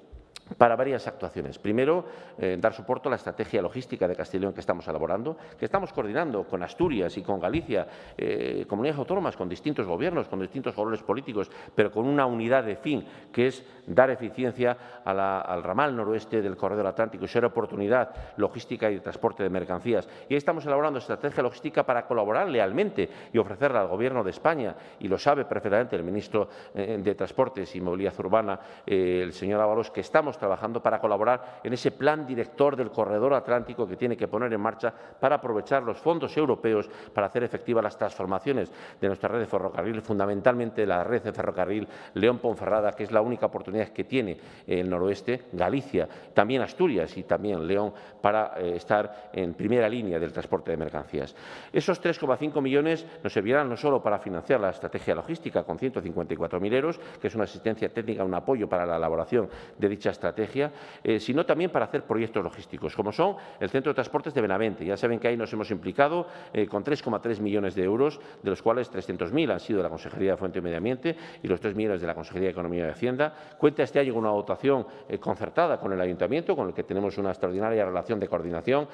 para varias actuaciones. Primero, eh, dar soporte a la estrategia logística de Castellón que estamos elaborando, que estamos coordinando con Asturias y con Galicia, eh, comunidades autónomas, con distintos gobiernos, con distintos valores políticos, pero con una unidad de fin, que es dar eficiencia al ramal noroeste del corredor atlántico y ser oportunidad logística y de transporte de mercancías. Y ahí estamos elaborando estrategia logística para colaborar lealmente y ofrecerla al Gobierno de España, y lo sabe perfectamente el ministro eh, de Transportes y Movilidad Urbana, el señor Ábalos, que estamos trabajando para colaborar en ese plan director del corredor atlántico que tiene que poner en marcha para aprovechar los fondos europeos para hacer efectivas las transformaciones de nuestra red de ferrocarril, fundamentalmente la red de ferrocarril León-Ponferrada, que es la única oportunidad que tiene el noroeste, Galicia, también Asturias y también León, para eh, estar en primera línea del transporte de mercancías. Esos 3,5 millones nos servirán no solo para financiar la estrategia logística con 154.000 euros, que es una asistencia técnica, un apoyo para la elaboración de dichas estrategia, eh, sino también para hacer proyectos logísticos, como son el Centro de Transportes de Benavente. Ya saben que ahí nos hemos implicado eh, con 3,3 millones de euros, de los cuales 300.000 han sido de la Consejería de Fuente y Medio Ambiente y los 3 millones de la Consejería de Economía y Hacienda. Cuenta este año con una dotación eh, concertada con el Ayuntamiento, con el que tenemos una extraordinaria relación de coordinación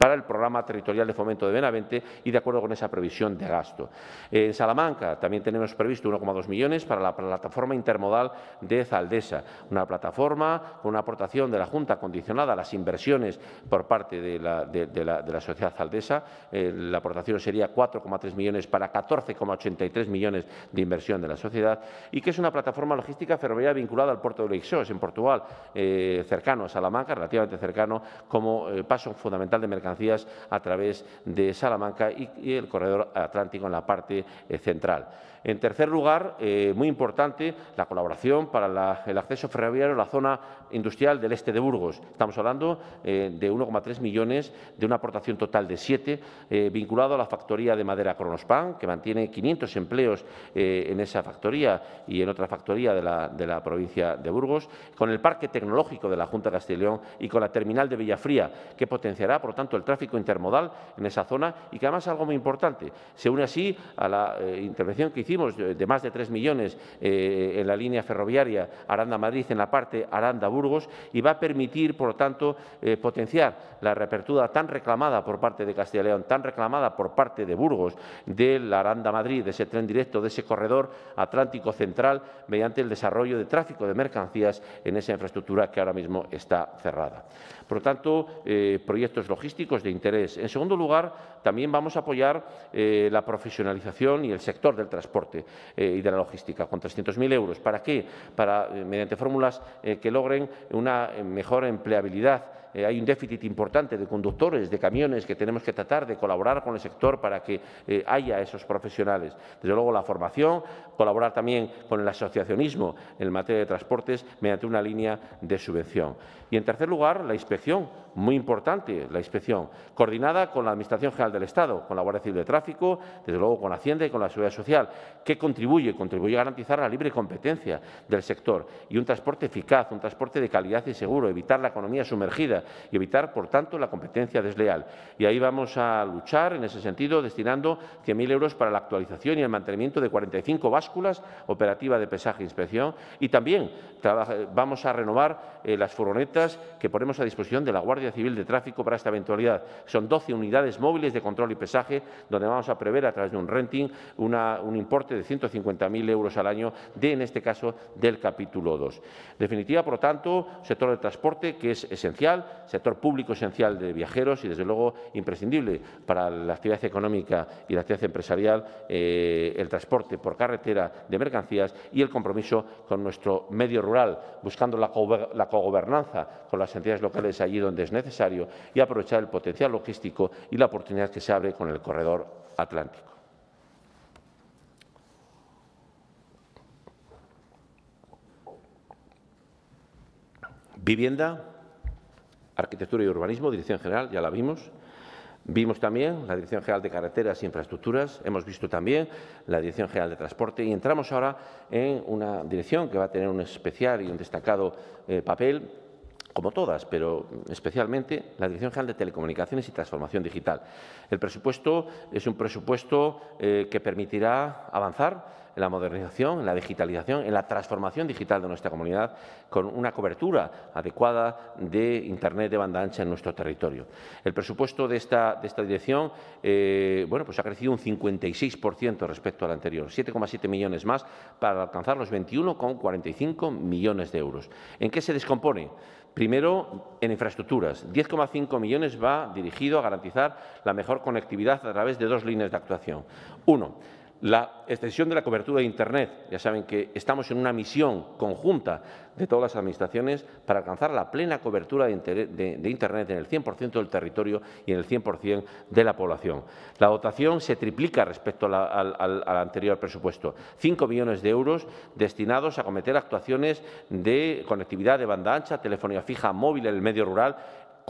para el programa territorial de fomento de Benavente y de acuerdo con esa previsión de gasto. en Salamanca también tenemos previsto 1,2 millones para la plataforma intermodal de Zaldesa, una plataforma, con una aportación de la Junta condicionada a las inversiones por parte de la, sociedad zaldesa. Eh, la aportación sería 4,3 millones para 14,83 millones de inversión de la sociedad y que es una plataforma logística ferroviaria vinculada al puerto de Leixós, en Portugal, eh, cercano a Salamanca, relativamente cercano, como eh, paso fundamental de mercancías a través de Salamanca y el corredor atlántico en la parte central. En tercer lugar, eh, muy importante, la colaboración para el acceso ferroviario a la zona industrial del este de Burgos. Estamos hablando eh, de 1,3 millones, de una aportación total de 7, eh, vinculado a la factoría de madera Cronospan, que mantiene 500 empleos eh, en esa factoría y en otra factoría de la, de la, provincia de Burgos, con el parque tecnológico de la Junta de Castellón y con la terminal de Villafría, que potenciará, por tanto, el tráfico intermodal en esa zona y que además es algo muy importante. Se une así a la intervención que hicimos de más de 3 millones en la línea ferroviaria Aranda-Madrid en la parte Aranda-Burgos Burgos y va a permitir, por lo tanto, eh, potenciar la reapertura tan reclamada por parte de Castilla y León, tan reclamada por parte de Burgos, de la Aranda Madrid, de ese tren directo, de ese corredor atlántico central, mediante el desarrollo de tráfico de mercancías en esa infraestructura que ahora mismo está cerrada. Por lo tanto, eh, proyectos logísticos de interés. En segundo lugar, también vamos a apoyar eh, la profesionalización y el sector del transporte eh, y de la logística con 300.000 euros. ¿Para qué? Para, mediante fórmulas que logren una mejor empleabilidad eh, hay un déficit importante de conductores, de camiones que tenemos que tratar de colaborar con el sector para que eh, haya esos profesionales. Desde luego la formación, colaborar también con el asociacionismo en materia de transportes mediante una línea de subvención. Y en tercer lugar, la inspección, muy importante la inspección, coordinada con la Administración General del Estado, con la Guardia Civil de Tráfico, desde luego con Hacienda y con la Seguridad Social, que contribuye, contribuye a garantizar la libre competencia del sector y un transporte eficaz, un transporte de calidad y seguro, evitar la economía sumergida y evitar, por tanto, la competencia desleal. Y ahí vamos a luchar en ese sentido, destinando 100.000 euros para la actualización y el mantenimiento de 45 básculas operativas de pesaje e inspección. Y también vamos a renovar eh, las furgonetas que ponemos a disposición de la Guardia Civil de Tráfico para esta eventualidad. Son 12 unidades móviles de control y pesaje, donde vamos a prever a través de un renting un importe de 150.000 euros al año, de, en este caso, del capítulo 2. Definitiva, por lo tanto, sector de transporte, que es esencial sector público esencial de viajeros y, desde luego, imprescindible para la actividad económica y la actividad empresarial, eh, el transporte por carretera de mercancías y el compromiso con nuestro medio rural, buscando la, cogobernanza con las entidades locales allí donde es necesario y aprovechar el potencial logístico y la oportunidad que se abre con el corredor atlántico. Vivienda, Arquitectura y Urbanismo, Dirección General, ya la vimos. Vimos también la Dirección General de Carreteras e Infraestructuras, hemos visto también la Dirección General de Transporte y entramos ahora en una dirección que va a tener un especial y un destacado eh, papel, como todas, pero especialmente la Dirección General de Telecomunicaciones y Transformación Digital. El presupuesto es un presupuesto eh, que permitirá avanzar en la modernización, en la digitalización, en la transformación digital de nuestra comunidad con una cobertura adecuada de Internet de banda ancha en nuestro territorio. El presupuesto de esta, de esta dirección eh, bueno, pues ha crecido un 56% respecto al anterior, 7,7 millones más para alcanzar los 21,45 millones de euros. ¿En qué se descompone? Primero, en infraestructuras. 10,5 millones va dirigido a garantizar la mejor conectividad a través de dos líneas de actuación. Uno, la extensión de la cobertura de Internet. Ya saben que estamos en una misión conjunta de todas las administraciones para alcanzar la plena cobertura de, Internet en el 100% del territorio y en el 100% de la población. La dotación se triplica respecto al, anterior presupuesto. 5 millones de euros destinados a cometer actuaciones de conectividad de banda ancha, telefonía fija, móvil en el medio rural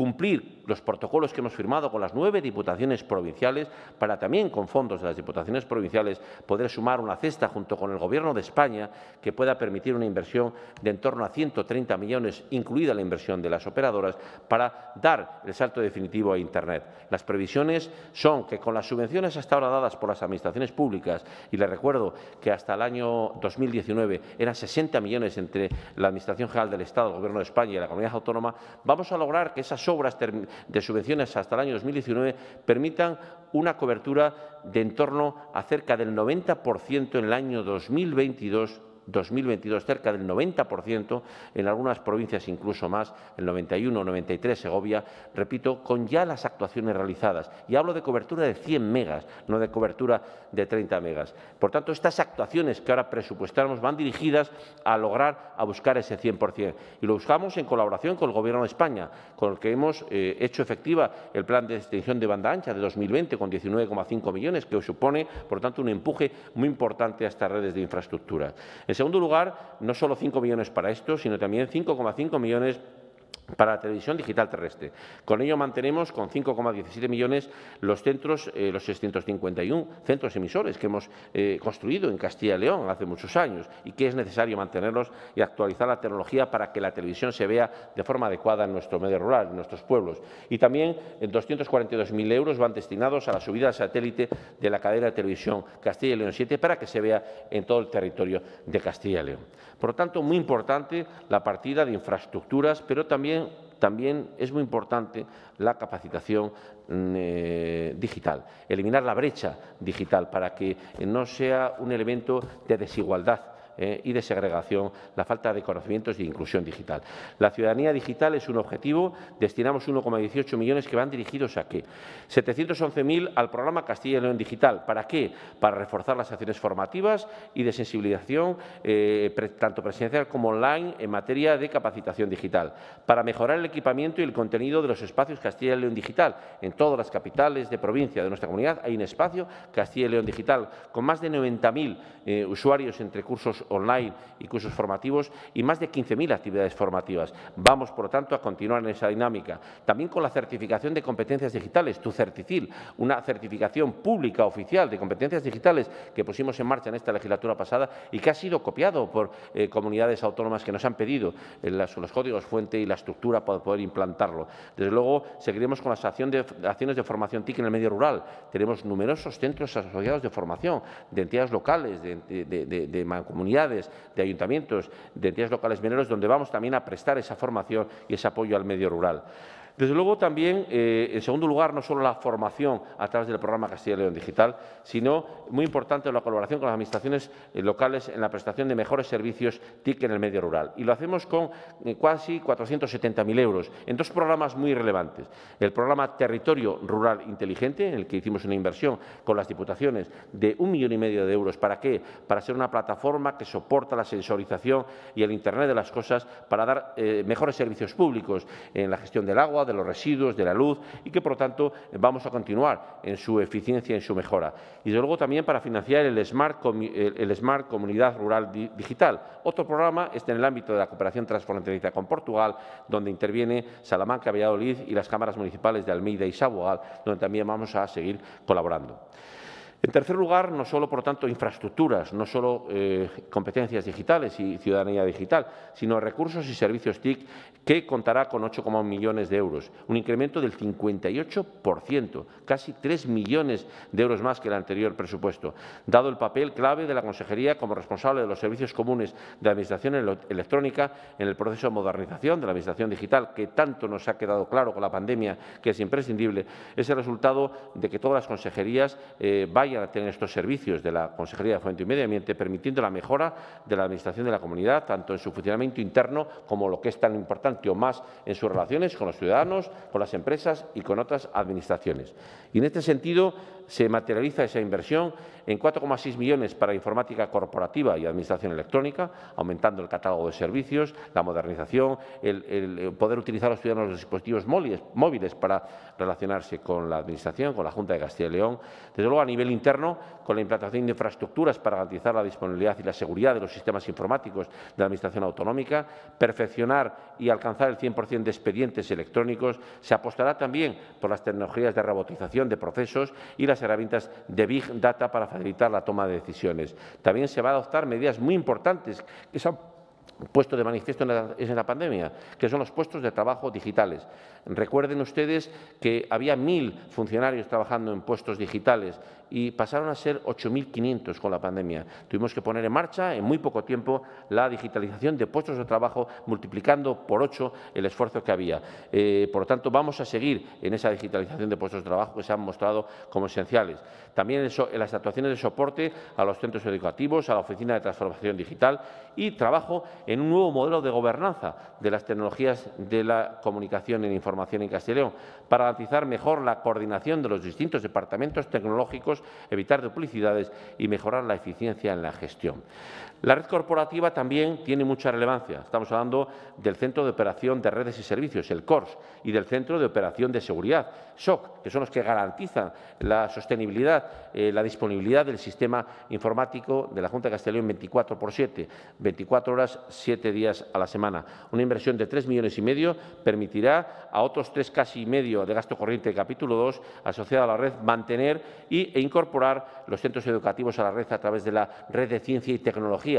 cumplir los protocolos que hemos firmado con las nueve diputaciones provinciales para también con fondos de las diputaciones provinciales poder sumar una cesta junto con el Gobierno de España que pueda permitir una inversión de en torno a 130 millones, incluida la inversión de las operadoras, para dar el salto definitivo a Internet. Las previsiones son que con las subvenciones hasta ahora dadas por las administraciones públicas, y les recuerdo que hasta el año 2019 eran 60 millones entre la Administración General del Estado, el Gobierno de España y la Comunidad Autónoma, vamos a lograr que esas obras de subvenciones hasta el año 2019 permitan una cobertura de en torno a cerca del 90% en el año 2022 2022, cerca del 90%, en algunas provincias incluso más, el 91, 93 Segovia, repito, con ya las actuaciones realizadas. Y hablo de cobertura de 100 megas, no de cobertura de 30 megas. Por tanto, estas actuaciones que ahora presupuestamos van dirigidas a lograr, a buscar ese 100%. Y lo buscamos en colaboración con el Gobierno de España, con el que hemos eh, hecho efectiva el plan de extensión de banda ancha de 2020 con 19,5 millones, que supone, por tanto, un empuje muy importante a estas redes de infraestructura. En segundo lugar, no solo 5 millones para esto, sino también 5,5 millones para la televisión digital terrestre. Con ello mantenemos con 5,17 millones los centros, eh, los 651 centros emisores que hemos eh, construido en Castilla y León hace muchos años y que es necesario mantenerlos y actualizar la tecnología para que la televisión se vea de forma adecuada en nuestro medio rural, en nuestros pueblos. Y también 242.000 euros van destinados a la subida al satélite de la cadena de televisión Castilla y León 7 para que se vea en todo el territorio de Castilla y León. Por lo tanto, muy importante la partida de infraestructuras, pero también, también es muy importante la capacitación mm, eh, digital, eliminar la brecha digital para que no sea un elemento de desigualdad eh, y de segregación, la falta de conocimientos y e inclusión digital. La ciudadanía digital es un objetivo, destinamos 1,18 millones que van dirigidos a qué? 711.000 al programa Castilla y León Digital. ¿Para qué? Para reforzar las acciones formativas y de sensibilización, eh, tanto presencial como online, en materia de capacitación digital. Para mejorar el equipamiento y el contenido de los espacios Castilla y León Digital. En todas las capitales de provincia de nuestra comunidad hay un espacio Castilla y León Digital, con más de 90.000 eh, usuarios entre cursos online y cursos formativos y más de 15.000 actividades formativas. Vamos, por lo tanto, a continuar en esa dinámica. También con la certificación de competencias digitales, tu Certicil, una certificación pública oficial de competencias digitales que pusimos en marcha en esta legislatura pasada y que ha sido copiado por eh, comunidades autónomas que nos han pedido eh, los códigos fuente y la estructura para poder implantarlo. Desde luego, seguiremos con las acciones de, formación TIC en el medio rural. Tenemos numerosos centros asociados de formación, de entidades locales, de, de, de ayuntamientos, de entidades locales mineros, donde vamos también a prestar esa formación y ese apoyo al medio rural. Desde luego también, eh, en segundo lugar, no solo la formación a través del programa Castilla y León Digital, sino muy importante la colaboración con las administraciones eh, locales en la prestación de mejores servicios TIC en el medio rural. Y lo hacemos con eh, casi 470.000 euros en dos programas muy relevantes. El programa Territorio Rural Inteligente, en el que hicimos una inversión con las diputaciones de un millón y medio de euros. ¿Para qué? Para ser una plataforma que soporta la sensorización y el Internet de las cosas para dar mejores servicios públicos en la gestión del agua, de los residuos, de la luz y que, por lo tanto, vamos a continuar en su eficiencia, en su mejora. Y, desde luego, también para financiar el Smart, el Smart Comunidad Rural Digital. Otro programa está en el ámbito de la cooperación transfronteriza con Portugal, donde interviene Salamanca, Valladolid y las cámaras municipales de Almeida y Sabogal, donde también vamos a seguir colaborando. En tercer lugar, no solo, por tanto, infraestructuras, no solo eh, competencias digitales y ciudadanía digital, sino recursos y servicios TIC, que contará con 8,1 millones de euros, un incremento del 58%, casi 3 millones de euros más que el anterior presupuesto, dado el papel clave de la Consejería como responsable de los servicios comunes de Administración Electrónica en el proceso de modernización de la Administración Digital, que tanto nos ha quedado claro con la pandemia que es imprescindible, es el resultado de que todas las consejerías eh, vayan vayan a tener estos servicios de la Consejería de Fomento y Medio Ambiente, permitiendo la mejora de la Administración de la comunidad, tanto en su funcionamiento interno como lo que es tan importante o más en sus relaciones con los ciudadanos, con las empresas y con otras administraciones. Y en este sentido, se materializa esa inversión en 4,6 millones para informática corporativa y administración electrónica, aumentando el catálogo de servicios, la modernización, el, eh, poder utilizar a los ciudadanos los dispositivos móviles, móviles para relacionarse con la Administración, con la Junta de Castilla y León. Desde luego, a nivel interno, con la implantación de infraestructuras para garantizar la disponibilidad y la seguridad de los sistemas informáticos de la Administración autonómica, perfeccionar y alcanzar el 100% de expedientes electrónicos. Se apostará también por las tecnologías de robotización de procesos y las herramientas de Big Data para facilitar la toma de decisiones. También se va a adoptar medidas muy importantes que son puesto de manifiesto en la, en la, pandemia, que son los puestos de trabajo digitales. Recuerden ustedes que había mil funcionarios trabajando en puestos digitales y pasaron a ser 8.500 con la pandemia. Tuvimos que poner en marcha en muy poco tiempo la digitalización de puestos de trabajo, multiplicando por ocho el esfuerzo que había. Eh, por lo tanto, vamos a seguir en esa digitalización de puestos de trabajo que se han mostrado como esenciales. También en, en las actuaciones de soporte a los centros educativos, a la Oficina de Transformación Digital y trabajo en un nuevo modelo de gobernanza de las tecnologías de la comunicación e información en Castilla para garantizar mejor la coordinación de los distintos departamentos tecnológicos, evitar duplicidades y mejorar la eficiencia en la gestión. La red corporativa también tiene mucha relevancia. Estamos hablando del Centro de Operación de Redes y Servicios, el CORS, y del Centro de Operación de Seguridad, SOC, que son los que garantizan la sostenibilidad, eh, la disponibilidad del sistema informático de la Junta de Castellón 24 por 7, 24 horas, 7 días a la semana. Una inversión de 3 millones y medio permitirá a otros tres casi y medio de gasto corriente de capítulo 2 asociado a la red mantener e incorporar los centros educativos a la red a través de la red de ciencia y tecnología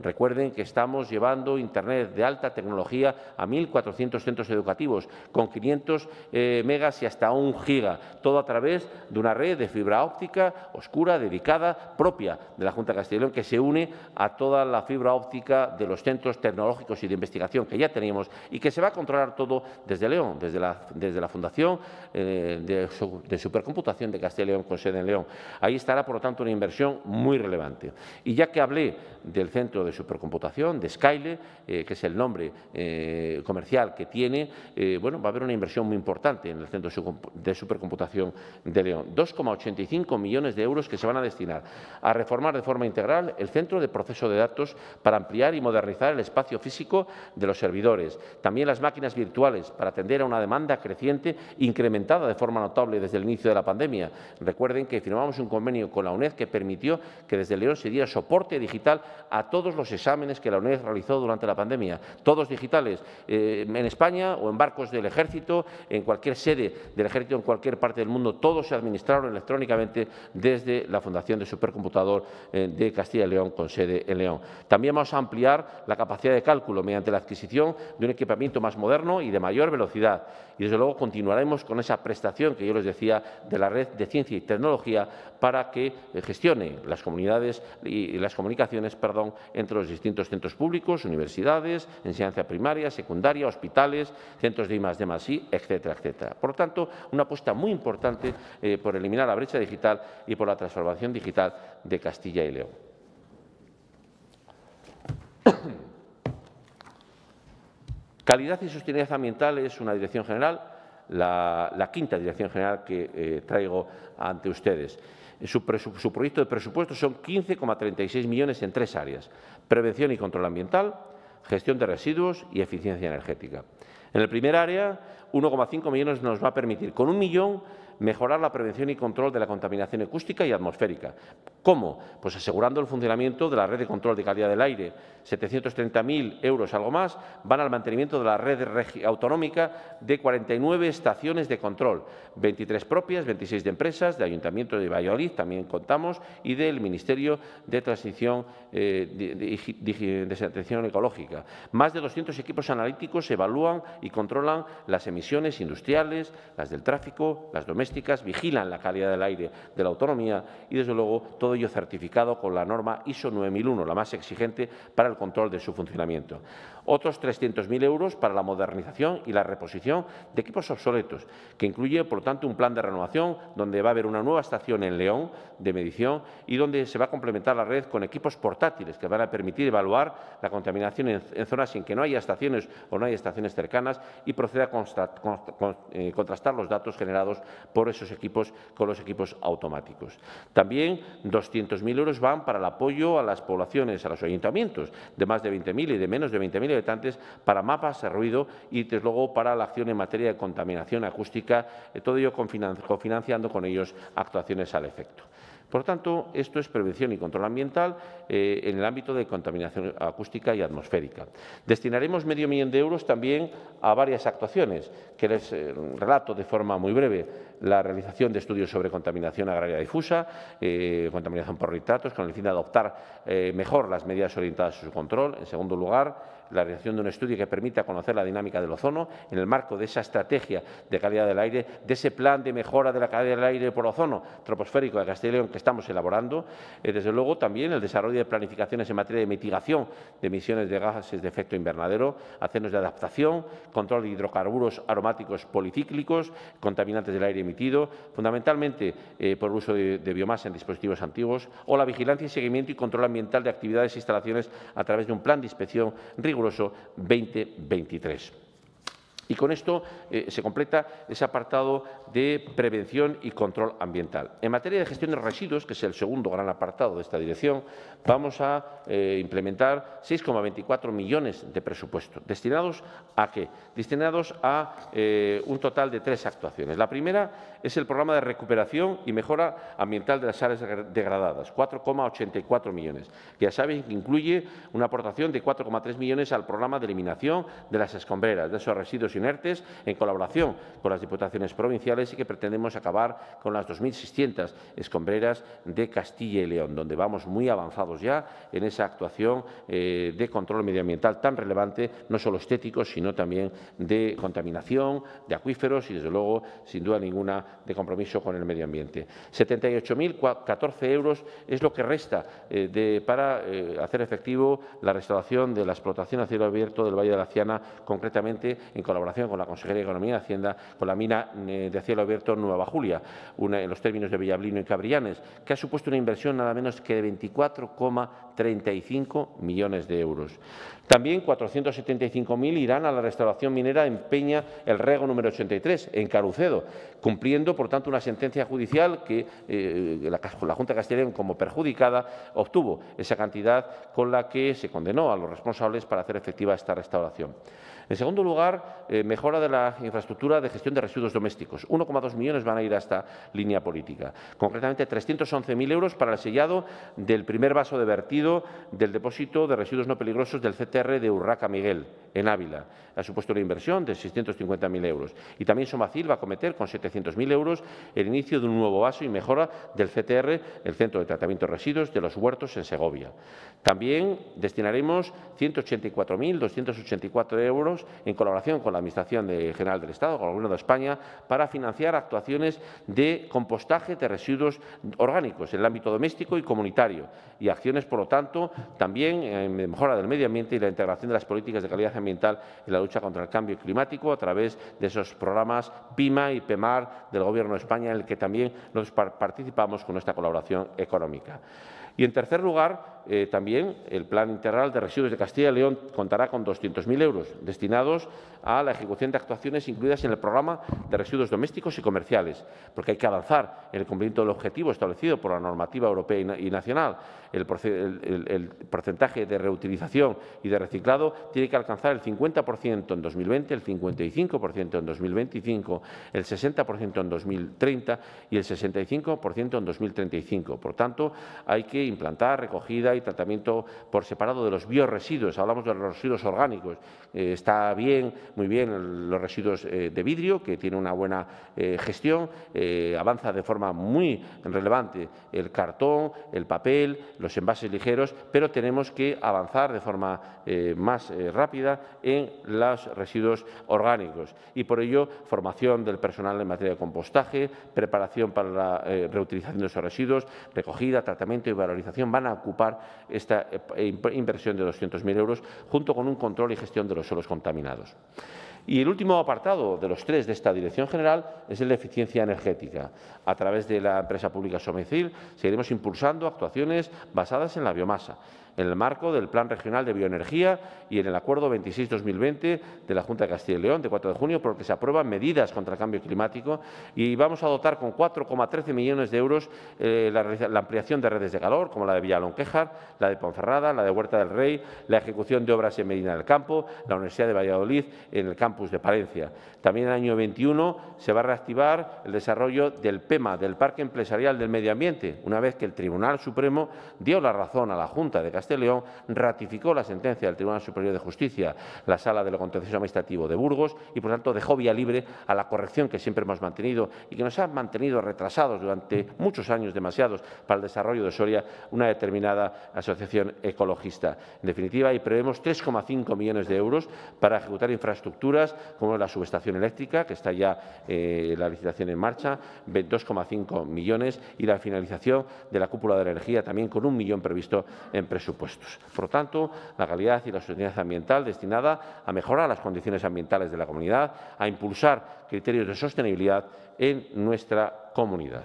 Recuerden que estamos llevando Internet de alta tecnología a 1.400 centros educativos, con 500 eh, megas y hasta un giga, todo a través de una red de fibra óptica oscura, dedicada, propia de la Junta de Castilla y León, que se une a toda la fibra óptica de los centros tecnológicos y de investigación que ya tenemos y que se va a controlar todo desde León, desde la, desde la Fundación eh, de, de, Supercomputación de Castilla y León, con sede en León. Ahí estará, por lo tanto, una inversión muy relevante. Y ya que hablé de del Centro de Supercomputación, de Skyle, eh, que es el nombre eh, comercial que tiene, eh, bueno, va a haber una inversión muy importante en el Centro de Supercomputación de León. 2,85 millones de euros que se van a destinar a reformar de forma integral el Centro de Proceso de Datos para ampliar y modernizar el espacio físico de los servidores. También las máquinas virtuales para atender a una demanda creciente incrementada de forma notable desde el inicio de la pandemia. Recuerden que firmamos un convenio con la UNED que permitió que desde León se diera soporte digital a todos los exámenes que la UNED realizó durante la pandemia, todos digitales, eh, en España o en barcos del Ejército, en cualquier sede del Ejército, en cualquier parte del mundo, todos se administraron electrónicamente desde la Fundación de Supercomputador eh, de Castilla y León, con sede en León. También vamos a ampliar la capacidad de cálculo mediante la adquisición de un equipamiento más moderno y de mayor velocidad. Y, desde luego, continuaremos con esa prestación que yo les decía de la red de ciencia y tecnología para que eh, gestione las comunidades y las comunicaciones, entre los distintos centros públicos, universidades, enseñanza primaria, secundaria, hospitales, centros de IMAS de etcétera, etcétera. Por lo tanto, una apuesta muy importante eh, por eliminar la brecha digital y por la transformación digital de Castilla y León. [COUGHS] Calidad y sostenibilidad ambiental es una dirección general, la, quinta dirección general que eh, traigo ante ustedes. Su, proyecto de presupuesto son 15,36 millones en tres áreas, prevención y control ambiental, gestión de residuos y eficiencia energética. En el primer área, 1,5 millones nos va a permitir, con un millón, mejorar la prevención y control de la contaminación acústica y atmosférica. ¿Cómo? Pues asegurando el funcionamiento de la red de control de calidad del aire. 730.000 euros, algo más, van al mantenimiento de la red autonómica de 49 estaciones de control, 23 propias, 26 de empresas, de Ayuntamiento de Valladolid, también contamos, y del Ministerio de Transición, eh, de, Ecológica. Más de 200 equipos analíticos evalúan y controlan las emisiones industriales, las del tráfico, las domésticas vigilan la calidad del aire de la autonomía y, desde luego, todo ello certificado con la norma ISO 9001, la más exigente para el control de su funcionamiento otros 300.000 euros para la modernización y la reposición de equipos obsoletos, que incluye, por lo tanto, un plan de renovación donde va a haber una nueva estación en León de medición y donde se va a complementar la red con equipos portátiles que van a permitir evaluar la contaminación en, zonas en que no haya estaciones o no haya estaciones cercanas y proceder a eh, contrastar los datos generados por esos equipos con los equipos automáticos. También 200.000 euros van para el apoyo a las poblaciones, a los ayuntamientos de más de 20.000 y de menos de 20.000 para mapas de ruido y desde luego para la acción en materia de contaminación acústica, eh, todo ello cofinanciando con ellos actuaciones al efecto. Por lo tanto, esto es prevención y control ambiental eh, en el ámbito de contaminación acústica y atmosférica. Destinaremos medio millón de euros también a varias actuaciones, que les eh, relato de forma muy breve. La realización de estudios sobre contaminación agraria difusa, contaminación por nitratos, con el fin de adoptar mejor las medidas orientadas a su control. En segundo lugar, la realización de un estudio que permita conocer la dinámica del ozono en el marco de esa estrategia de calidad del aire, de ese plan de mejora de la calidad del aire por ozono troposférico de Castilla y León que estamos elaborando. Eh, desde luego, también el desarrollo de planificaciones en materia de mitigación de emisiones de gases de efecto invernadero, acenos de adaptación, control de hidrocarburos aromáticos policíclicos, contaminantes del aire emitido, fundamentalmente eh, por el uso de, de biomasa en dispositivos antiguos, o la vigilancia y seguimiento y control ambiental de actividades e instalaciones a través de un plan de inspección riguroso riguroso 2023. Y con esto eh, se completa ese apartado de prevención y control ambiental. En materia de gestión de residuos, que es el segundo gran apartado de esta dirección, vamos a eh, implementar 6,24 millones de presupuesto. ¿Destinados a qué? Destinados a eh, un total de tres actuaciones. La primera es el programa de recuperación y mejora ambiental de las áreas degradadas, 4,84 millones. Ya saben que incluye una aportación de 4,3 millones al programa de eliminación de las escombreras, de esos residuos inertes en colaboración con las diputaciones provinciales y que pretendemos acabar con las 2.600 escombreras de Castilla y León, donde vamos muy avanzados ya en esa actuación eh, de control medioambiental tan relevante, no solo estético, sino también de contaminación, de acuíferos y, desde luego, sin duda ninguna, de compromiso con el medio ambiente. 78.014 euros es lo que resta eh, para eh, hacer efectivo la restauración de la explotación a cielo abierto del Valle de la Ciana, concretamente en colaboración con la Consejería de Economía y Hacienda, con la mina eh, de cielo abierto Nueva Julia, en los términos de Villablino y Cabrillanes, que ha supuesto una inversión nada menos que de 24,35 millones de euros. También 475.000 irán a la restauración minera en Peña el Rego número 83, en Carucedo, cumpliendo, por tanto, una sentencia judicial que eh, la, la, Junta Castellana, como perjudicada, obtuvo esa cantidad con la que se condenó a los responsables para hacer efectiva esta restauración. En segundo lugar, eh, mejora de la infraestructura de gestión de residuos domésticos. 1,2 millones van a ir a esta línea política. Concretamente, 311.000 euros para el sellado del primer vaso de vertido del depósito de residuos no peligrosos del CTR de Urraca Miguel, en Ávila. Ha supuesto una inversión de 650.000 euros. Y también Somacil va a cometer con 700.000 euros el inicio de un nuevo vaso y mejora del CTR, el Centro de Tratamiento de Residuos de los Huertos en Segovia. También destinaremos 184.284 euros en colaboración con la Administración General del Estado, con el Gobierno de España, para financiar actuaciones de compostaje de residuos orgánicos en el ámbito doméstico y comunitario y acciones, por lo tanto, también en mejora del medio ambiente y la integración de las políticas de calidad ambiental en la lucha contra el cambio climático a través de esos programas PIMA y PEMAR del Gobierno de España, en el que también participamos con nuestra colaboración económica. Y, en tercer lugar, eh, también el Plan Integral de Residuos de Castilla y León contará con 200.000 euros destinados a la ejecución de actuaciones incluidas en el programa de residuos domésticos y comerciales, porque hay que avanzar en el cumplimiento del objetivo establecido por la normativa europea y nacional. El, el porcentaje de reutilización y de reciclado tiene que alcanzar el 50% en 2020, el 55% en 2025, el 60% en 2030 y el 65% en 2035. Por tanto, hay que implantar recogida y tratamiento por separado de los bioresiduos. Hablamos de los residuos orgánicos. Eh, está bien, muy bien, los residuos eh, de vidrio, que tiene una buena eh, gestión. avanza de forma muy relevante el cartón, el papel, los envases ligeros, pero tenemos que avanzar de forma más rápida en los residuos orgánicos. Y por ello, formación del personal en materia de compostaje, preparación para la reutilización de esos residuos, recogida, tratamiento y valorización van a ocupar esta eh, eh, inversión de 200.000 euros, junto con un control y gestión de los suelos contaminados. Y el último apartado de los tres de esta Dirección General es el de eficiencia energética. A través de la empresa pública Somecil seguiremos impulsando actuaciones basadas en la biomasa en el marco del Plan Regional de Bioenergía y en el Acuerdo 26-2020 de la Junta de Castilla y León de 4 de junio, por el que se aprueban medidas contra el cambio climático y vamos a dotar con 4,13 millones de euros eh, la, ampliación de redes de calor, como la de Villalonquejar, la de Ponferrada, la de Huerta del Rey, la ejecución de obras en Medina del Campo, la Universidad de Valladolid en el campus de Palencia. También en el año 21 se va a reactivar el desarrollo del PEMA, del Parque Empresarial del Medio Ambiente, una vez que el Tribunal Supremo dio la razón a la Junta de Castilla Castellón ratificó la sentencia del Tribunal Superior de Justicia, la Sala de lo Contencioso Administrativo de Burgos, y por tanto dejó vía libre a la corrección que siempre hemos mantenido y que nos ha mantenido retrasados durante muchos años, demasiados, para el desarrollo de Soria una determinada asociación ecologista. En definitiva, y prevemos 3,5 millones de euros para ejecutar infraestructuras como la subestación eléctrica, que está ya eh, la licitación en marcha, 2,5 millones, y la finalización de la cúpula de la energía, también con un millón previsto en presupuesto por lo tanto, la calidad y la sostenibilidad ambiental destinada a mejorar las condiciones ambientales de la comunidad, a impulsar criterios de sostenibilidad en nuestra comunidad.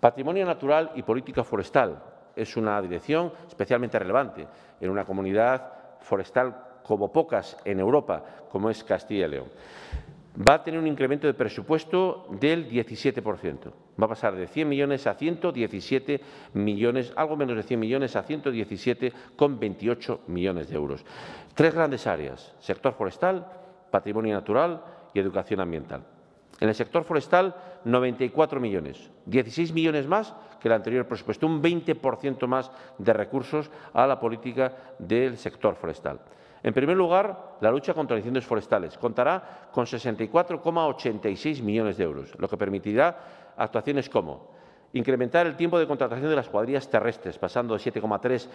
Patrimonio natural y política forestal es una dirección especialmente relevante en una comunidad forestal como pocas en Europa, como es Castilla y León va a tener un incremento de presupuesto del 17%. Va a pasar de 100 millones a 117 millones, algo menos de 100 millones a 117,28 millones de euros. Tres grandes áreas, sector forestal, patrimonio natural y educación ambiental. En el sector forestal, 94 millones, 16 millones más que el anterior presupuesto, un 20% más de recursos a la política del sector forestal. En primer lugar, la lucha contra incendios forestales. Contará con 64,86 millones de euros, lo que permitirá actuaciones como Incrementar el tiempo de contratación de las cuadrillas terrestres, pasando de 7,3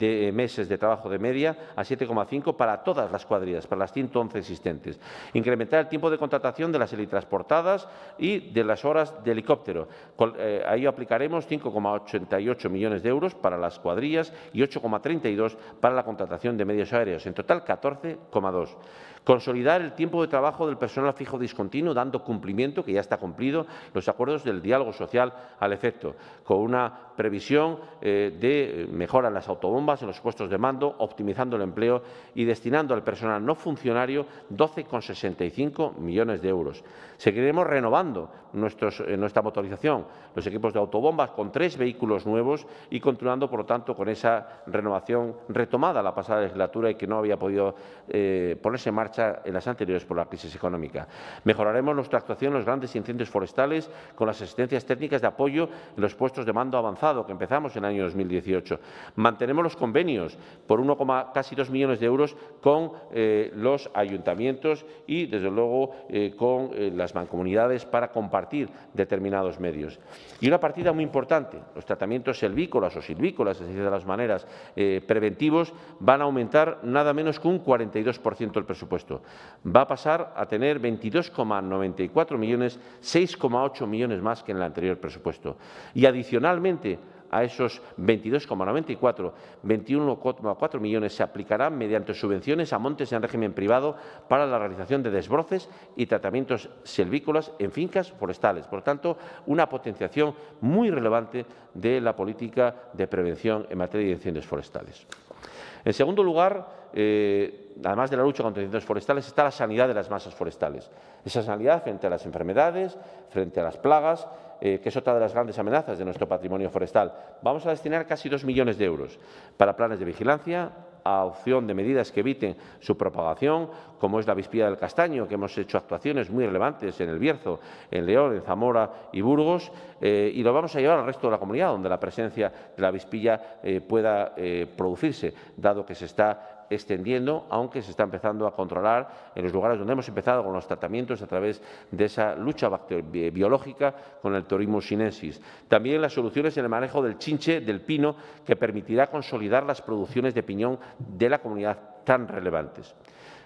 eh, meses de trabajo de media a 7,5 para todas las cuadrillas, para las 111 existentes. Incrementar el tiempo de contratación de las helitransportadas y de las horas de helicóptero. a ello eh, aplicaremos 5,88 millones de euros para las cuadrillas y 8,32 para la contratación de medios aéreos. En total, 14,2 Consolidar el tiempo de trabajo del personal fijo discontinuo, dando cumplimiento, que ya está cumplido, los acuerdos del diálogo social al efecto, con una previsión eh, de eh, mejora en las autobombas, en los puestos de mando, optimizando el empleo y destinando al personal no funcionario 12,65 millones de euros. Seguiremos renovando eh, nuestra motorización, los equipos de autobombas con tres vehículos nuevos y continuando, por lo tanto, con esa renovación retomada la pasada legislatura y que no había podido ponerse en marcha en las anteriores por la crisis económica. Mejoraremos nuestra actuación en los grandes incendios forestales con las asistencias técnicas de apoyo en los puestos de mando avanzado que empezamos en el año 2018. Mantenemos los convenios por 1, casi 2 millones de euros con eh, los ayuntamientos y, desde luego, eh, con eh, las mancomunidades para compartir determinados medios. Y una partida muy importante, los tratamientos silvícolas o silvícolas, es decir, de las maneras preventivos, van a aumentar nada menos que un 42% el presupuesto. Va a pasar a tener 22,94 millones, 6,8 millones más que en el anterior presupuesto. Y adicionalmente a esos 22,94, 21,4 millones se aplicarán mediante subvenciones a montes en régimen privado para la realización de desbroces y tratamientos silvícolas en fincas forestales. Por tanto, una potenciación muy relevante de la política de prevención en materia de incendios forestales. En segundo lugar, eh, además de la lucha contra incendios forestales, está la sanidad de las masas forestales. Esa sanidad frente a las enfermedades, frente a las plagas, eh, que es otra de las grandes amenazas de nuestro patrimonio forestal. Vamos a destinar casi dos millones de euros para planes de vigilancia, a opción de medidas que eviten su propagación, como es la vispilla del Castaño, que hemos hecho actuaciones muy relevantes en El Bierzo, en León, en Zamora y Burgos, eh, y lo vamos a llevar al resto de la comunidad, donde la presencia de la Vispilla eh, pueda eh, producirse, dado que se está extendiendo, aunque se está empezando a controlar en los lugares donde hemos empezado con los tratamientos a través de esa lucha biológica con el turismo sinensis. También las soluciones en el manejo del chinche, del pino, que permitirá consolidar las producciones de piñón de la comunidad tan relevantes.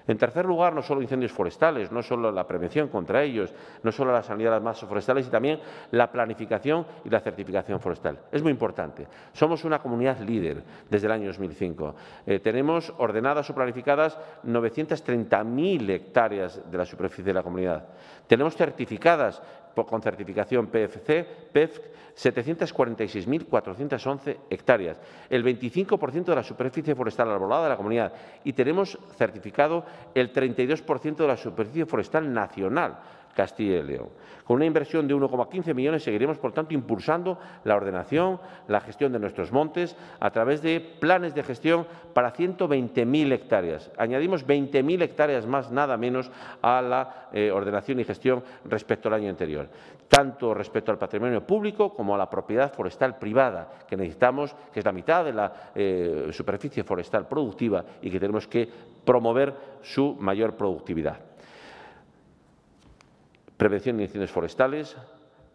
En tercer lugar, no solo incendios forestales, no solo la prevención contra ellos, no solo las sanidad de las masas forestales, y también la planificación y la certificación forestal. Es muy importante. Somos una comunidad líder desde el año 2005. Eh, tenemos ordenadas o planificadas 930.000 hectáreas de la superficie de la comunidad. Tenemos certificadas con certificación PFC, PEFC, 746.411 hectáreas, el 25% de la superficie forestal arbolada de la comunidad y tenemos certificado el 32% de la superficie forestal nacional Castilla y León. Con una inversión de 1,15 millones seguiremos, por tanto, impulsando la ordenación, la gestión de nuestros montes a través de planes de gestión para 120.000 hectáreas. Añadimos 20.000 hectáreas más, nada menos, a la eh, ordenación y gestión respecto al año anterior, tanto respecto al patrimonio público como a la propiedad forestal privada, que necesitamos, que es la mitad de la eh, superficie forestal productiva y que tenemos que promover su mayor productividad prevención de incendios forestales,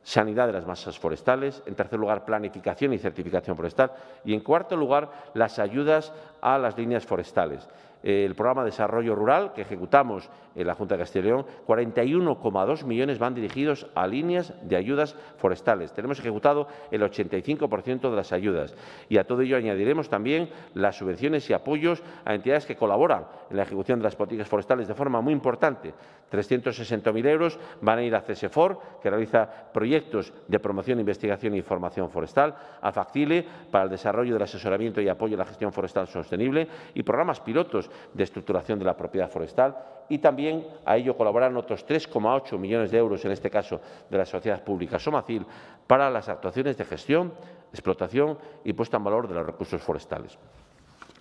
sanidad de las masas forestales, en tercer lugar, planificación y certificación forestal, y en cuarto lugar, las ayudas a las líneas forestales el programa de desarrollo rural que ejecutamos en la Junta de Castilla y León, 41,2 millones van dirigidos a líneas de ayudas forestales. Tenemos ejecutado el 85% de las ayudas y a todo ello añadiremos también las subvenciones y apoyos a entidades que colaboran en la ejecución de las políticas forestales de forma muy importante. 360.000 euros van a ir a CESEFOR, que realiza proyectos de promoción, investigación e información forestal, a FACTILE, para el desarrollo del asesoramiento y apoyo a la gestión forestal sostenible y programas pilotos de estructuración de la propiedad forestal y también a ello colaboran otros 3,8 millones de euros, en este caso de la sociedad pública Somacil, para las actuaciones de gestión, explotación y puesta en valor de los recursos forestales.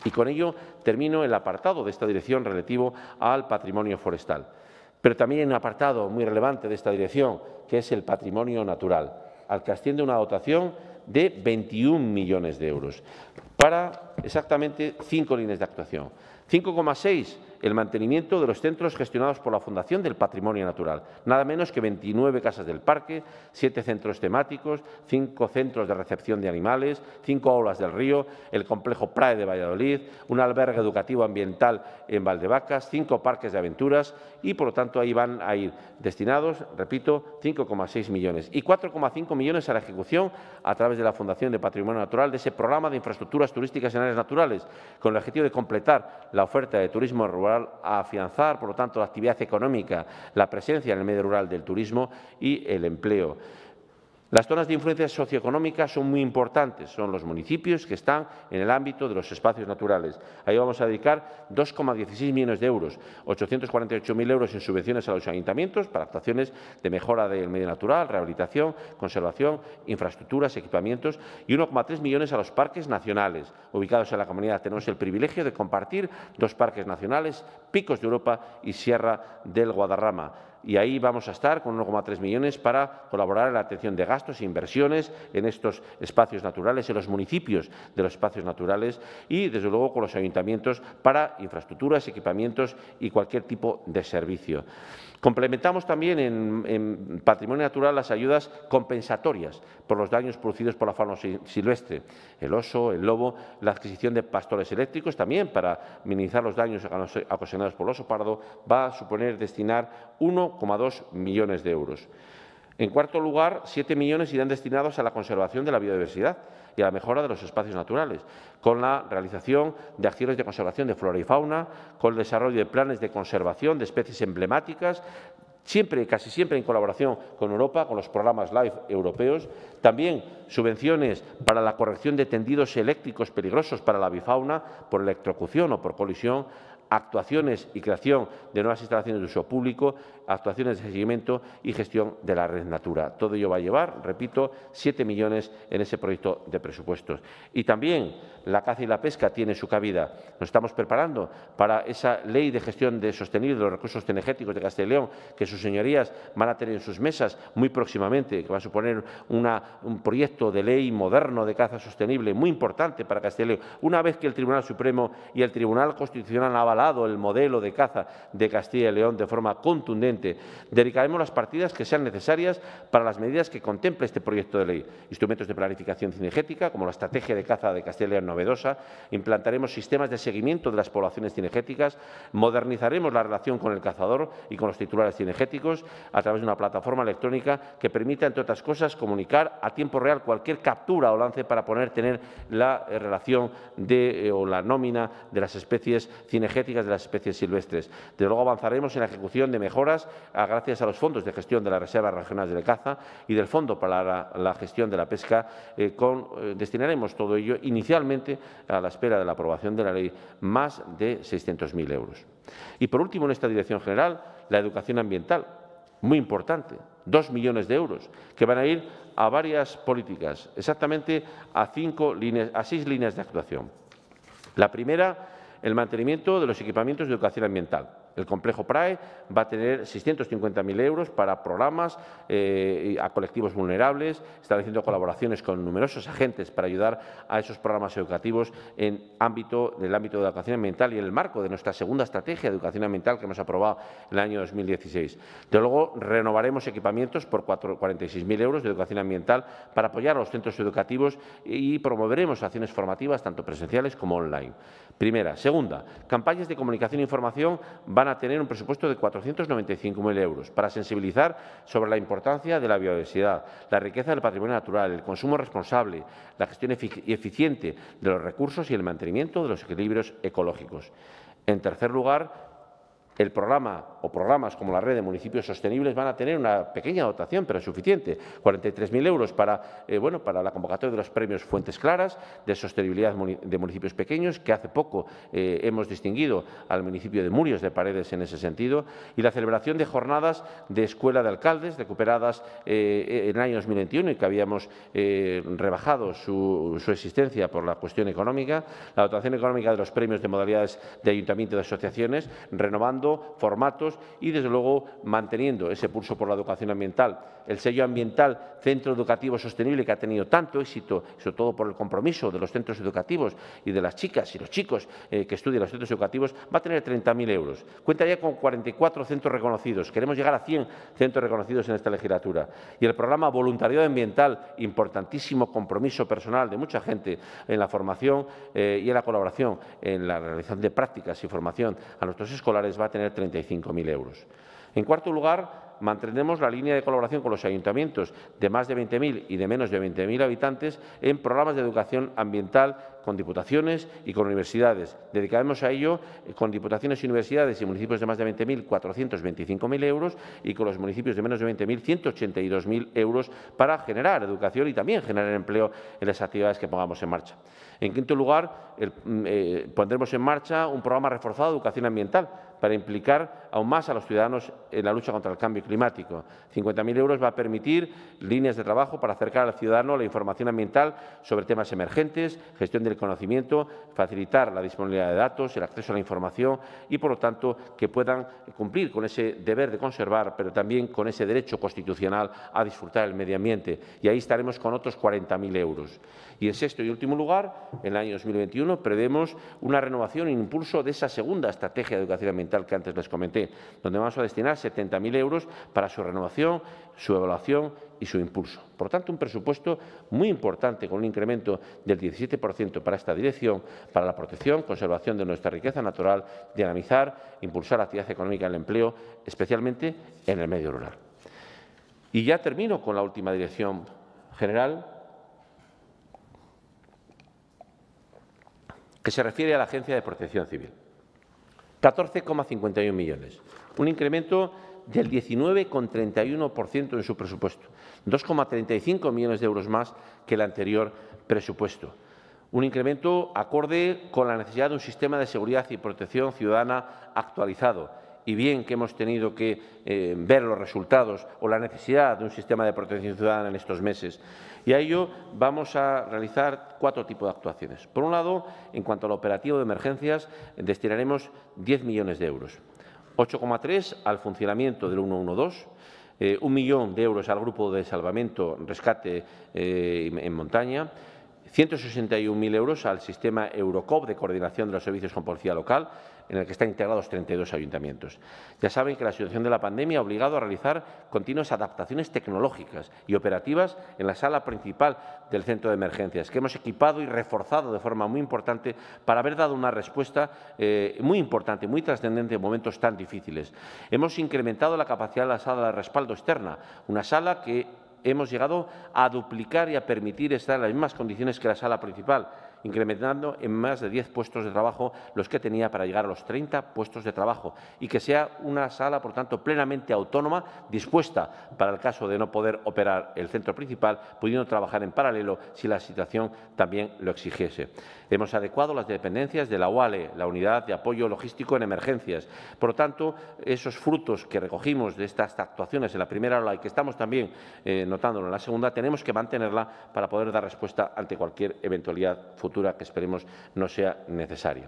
Y con ello termino el apartado de esta dirección relativo al patrimonio forestal. Pero también hay un apartado muy relevante de esta dirección, que es el patrimonio natural, al que asciende una dotación de 21 millones de euros para exactamente cinco líneas de actuación. 5,6 el mantenimiento de los centros gestionados por la Fundación del Patrimonio Natural, nada menos que 29 casas del parque, 7 centros temáticos, 5 centros de recepción de animales, 5 aulas del río, el complejo Prae de Valladolid, un albergue educativo ambiental en Valdevacas, 5 parques de aventuras y, por lo tanto, ahí van a ir destinados, repito, 5,6 millones y 4,5 millones a la ejecución a través de la Fundación de Patrimonio Natural de ese programa de infraestructuras turísticas en áreas naturales, con el objetivo de completar la oferta de turismo rural a afianzar, por lo tanto, la actividad económica, la presencia en el medio rural del turismo y el empleo. Las zonas de influencia socioeconómica son muy importantes, son los municipios que están en el ámbito de los espacios naturales. Ahí vamos a dedicar 2,16 millones de euros, 848.000 euros en subvenciones a los ayuntamientos para actuaciones de mejora del medio natural, rehabilitación, conservación, infraestructuras, equipamientos y 1,3 millones a los parques nacionales, ubicados en la comunidad. Tenemos el privilegio de compartir dos parques nacionales, Picos de Europa y Sierra del Guadarrama y ahí vamos a estar con 1,3 millones para colaborar en la atención de gastos e inversiones en estos espacios naturales, en los municipios de los espacios naturales y, desde luego, con los ayuntamientos para infraestructuras, equipamientos y cualquier tipo de servicio. Complementamos también en, patrimonio natural las ayudas compensatorias por los daños producidos por la fauna silvestre, el oso, el lobo, la adquisición de pastores eléctricos también para minimizar los daños ocasionados por el oso pardo va a suponer destinar 1,2 millones de euros. En cuarto lugar, 7 millones irán destinados a la conservación de la biodiversidad y a la mejora de los espacios naturales, con la realización de acciones de conservación de flora y fauna, con el desarrollo de planes de conservación de especies emblemáticas, siempre, casi siempre en colaboración con Europa, con los programas LIFE europeos. También subvenciones para la corrección de tendidos eléctricos peligrosos para la bifauna por electrocución o por colisión, actuaciones y creación de nuevas instalaciones de uso público, actuaciones de seguimiento y gestión de la red Natura. Todo ello va a llevar, repito, siete millones en ese proyecto de presupuestos. Y también la caza y la pesca tienen su cabida. Nos estamos preparando para esa ley de gestión de sostenible de los recursos energéticos de Castilla y León, que sus señorías van a tener en sus mesas muy próximamente, que va a suponer un proyecto de ley moderno de caza sostenible muy importante para Castilla y León. Una vez que el Tribunal Supremo y el Tribunal Constitucional han avalado el modelo de caza de Castilla y León de forma contundente, Dedicaremos las partidas que sean necesarias para las medidas que contemple este proyecto de ley. Instrumentos de planificación cinegética, como la estrategia de caza de Castilla y León novedosa. Implantaremos sistemas de seguimiento de las poblaciones cinegéticas. Modernizaremos la relación con el cazador y con los titulares cinegéticos a través de una plataforma electrónica que permita, entre otras cosas, comunicar a tiempo real cualquier captura o lance para poner tener la eh, relación eh, o la nómina de las especies cinegéticas de las especies silvestres. Desde luego avanzaremos en la ejecución de mejoras gracias a los fondos de gestión de las reservas regionales de Caza y del Fondo para la, Gestión de la Pesca, eh, eh, destinaremos todo ello inicialmente a la espera de la aprobación de la ley más de 600.000 euros. Y por último, en esta dirección general, la educación ambiental, muy importante, dos millones de euros, que van a ir a varias políticas, exactamente a, cinco a seis líneas de actuación. La primera, el mantenimiento de los equipamientos de educación ambiental. El complejo PRAE va a tener 650.000 euros para programas eh, a colectivos vulnerables, estableciendo colaboraciones con numerosos agentes para ayudar a esos programas educativos en, ámbito, en el ámbito de educación ambiental y en el marco de nuestra segunda estrategia de educación ambiental que hemos aprobado en el año 2016. De luego, renovaremos equipamientos por 46.000 euros de educación ambiental para apoyar a los centros educativos y promoveremos acciones formativas tanto presenciales como online. Primera. Segunda, campañas de comunicación e información van a a tener un presupuesto de 495.000 euros para sensibilizar sobre la importancia de la biodiversidad, la riqueza del patrimonio natural, el consumo responsable, la gestión eficiente de los recursos y el mantenimiento de los equilibrios ecológicos. En tercer lugar, el programa o programas como la red de municipios sostenibles van a tener una pequeña dotación, pero suficiente, 43.000 euros para, eh, bueno, para la convocatoria de los premios Fuentes Claras de Sostenibilidad de Municipios Pequeños, que hace poco eh, hemos distinguido al municipio de Murios de Paredes en ese sentido, y la celebración de jornadas de escuela de alcaldes recuperadas eh, en el año 2021 y que habíamos rebajado su, su existencia por la cuestión económica, la dotación económica de los premios de modalidades de ayuntamiento de asociaciones, renovando formatos y, desde luego, manteniendo ese pulso por la educación ambiental. El sello ambiental Centro Educativo Sostenible, que ha tenido tanto éxito, sobre todo por el compromiso de los centros educativos y de las chicas y los chicos eh, que estudian los centros educativos, va a tener 30.000 euros. Cuenta ya con 44 centros reconocidos. Queremos llegar a 100 centros reconocidos en esta legislatura. Y el programa Voluntariado Ambiental, importantísimo compromiso personal de mucha gente en la formación eh, y en la colaboración, en la realización de prácticas y formación a nuestros escolares, va a tener 35.000 euros. En cuarto lugar, mantendremos la línea de colaboración con los ayuntamientos de más de 20.000 y de menos de 20.000 habitantes en programas de educación ambiental con diputaciones y con universidades. Dedicaremos a ello eh, con diputaciones y universidades y municipios de más de 20.000 425.000 euros y con los municipios de menos de 20.000 182.000 euros para generar educación y también generar empleo en las actividades que pongamos en marcha. En quinto lugar, mm, eh, pondremos en marcha un programa reforzado de educación ambiental para implicar aún más a los ciudadanos en la lucha contra el cambio climático. 50.000 euros va a permitir líneas de trabajo para acercar al ciudadano la información ambiental sobre temas emergentes, gestión del conocimiento, facilitar la disponibilidad de datos, el acceso a la información y, por lo tanto, que puedan cumplir con ese deber de conservar, pero también con ese derecho constitucional a disfrutar del medio ambiente. Y ahí estaremos con otros 40.000 euros. Y en sexto y último lugar, en el año 2021 prevemos una renovación e impulso de esa segunda estrategia de educación ambiental que antes les comenté, donde vamos a destinar 70.000 euros para su renovación, su evaluación y su impulso. Por tanto, un presupuesto muy importante con un incremento del 17% para esta dirección, para la protección, conservación de nuestra riqueza natural, dinamizar, impulsar la actividad económica y el empleo, especialmente en el medio rural. Y ya termino con la última dirección general, que se refiere a la Agencia de Protección Civil. 14,51 millones, un incremento del 19,31% en su presupuesto, 2,35 millones de euros más que el anterior presupuesto. Un incremento acorde con la necesidad de un sistema de seguridad y protección ciudadana actualizado, y bien que hemos tenido que eh, ver los resultados o la necesidad de un sistema de protección ciudadana en estos meses. Y a ello vamos a realizar cuatro tipos de actuaciones. Por un lado, en cuanto al operativo de emergencias, destinaremos 10 millones de euros, 8,3 al funcionamiento del 112, eh, un millón de euros al grupo de salvamento, rescate eh, en montaña, 161.000 euros al sistema Eurocop de coordinación de los servicios con policía local, en el que están integrados 32 ayuntamientos. Ya saben que la situación de la pandemia ha obligado a realizar continuas adaptaciones tecnológicas y operativas en la sala principal del centro de emergencias, que hemos equipado y reforzado de forma muy importante para haber dado una respuesta eh, muy importante, muy trascendente en momentos tan difíciles. Hemos incrementado la capacidad de la sala de respaldo externa, una sala que hemos llegado a duplicar y a permitir estar en las mismas condiciones que la sala principal incrementando en más de 10 puestos de trabajo los que tenía para llegar a los 30 puestos de trabajo y que sea una sala, por tanto, plenamente autónoma, dispuesta para el caso de no poder operar el centro principal, pudiendo trabajar en paralelo si la situación también lo exigiese. Hemos adecuado las dependencias de la UALE, la Unidad de Apoyo Logístico en Emergencias. Por lo tanto, esos frutos que recogimos de estas actuaciones en la primera ola y que estamos también eh, notándolo en la segunda, tenemos que mantenerla para poder dar respuesta ante cualquier eventualidad futura que esperemos no sea necesario.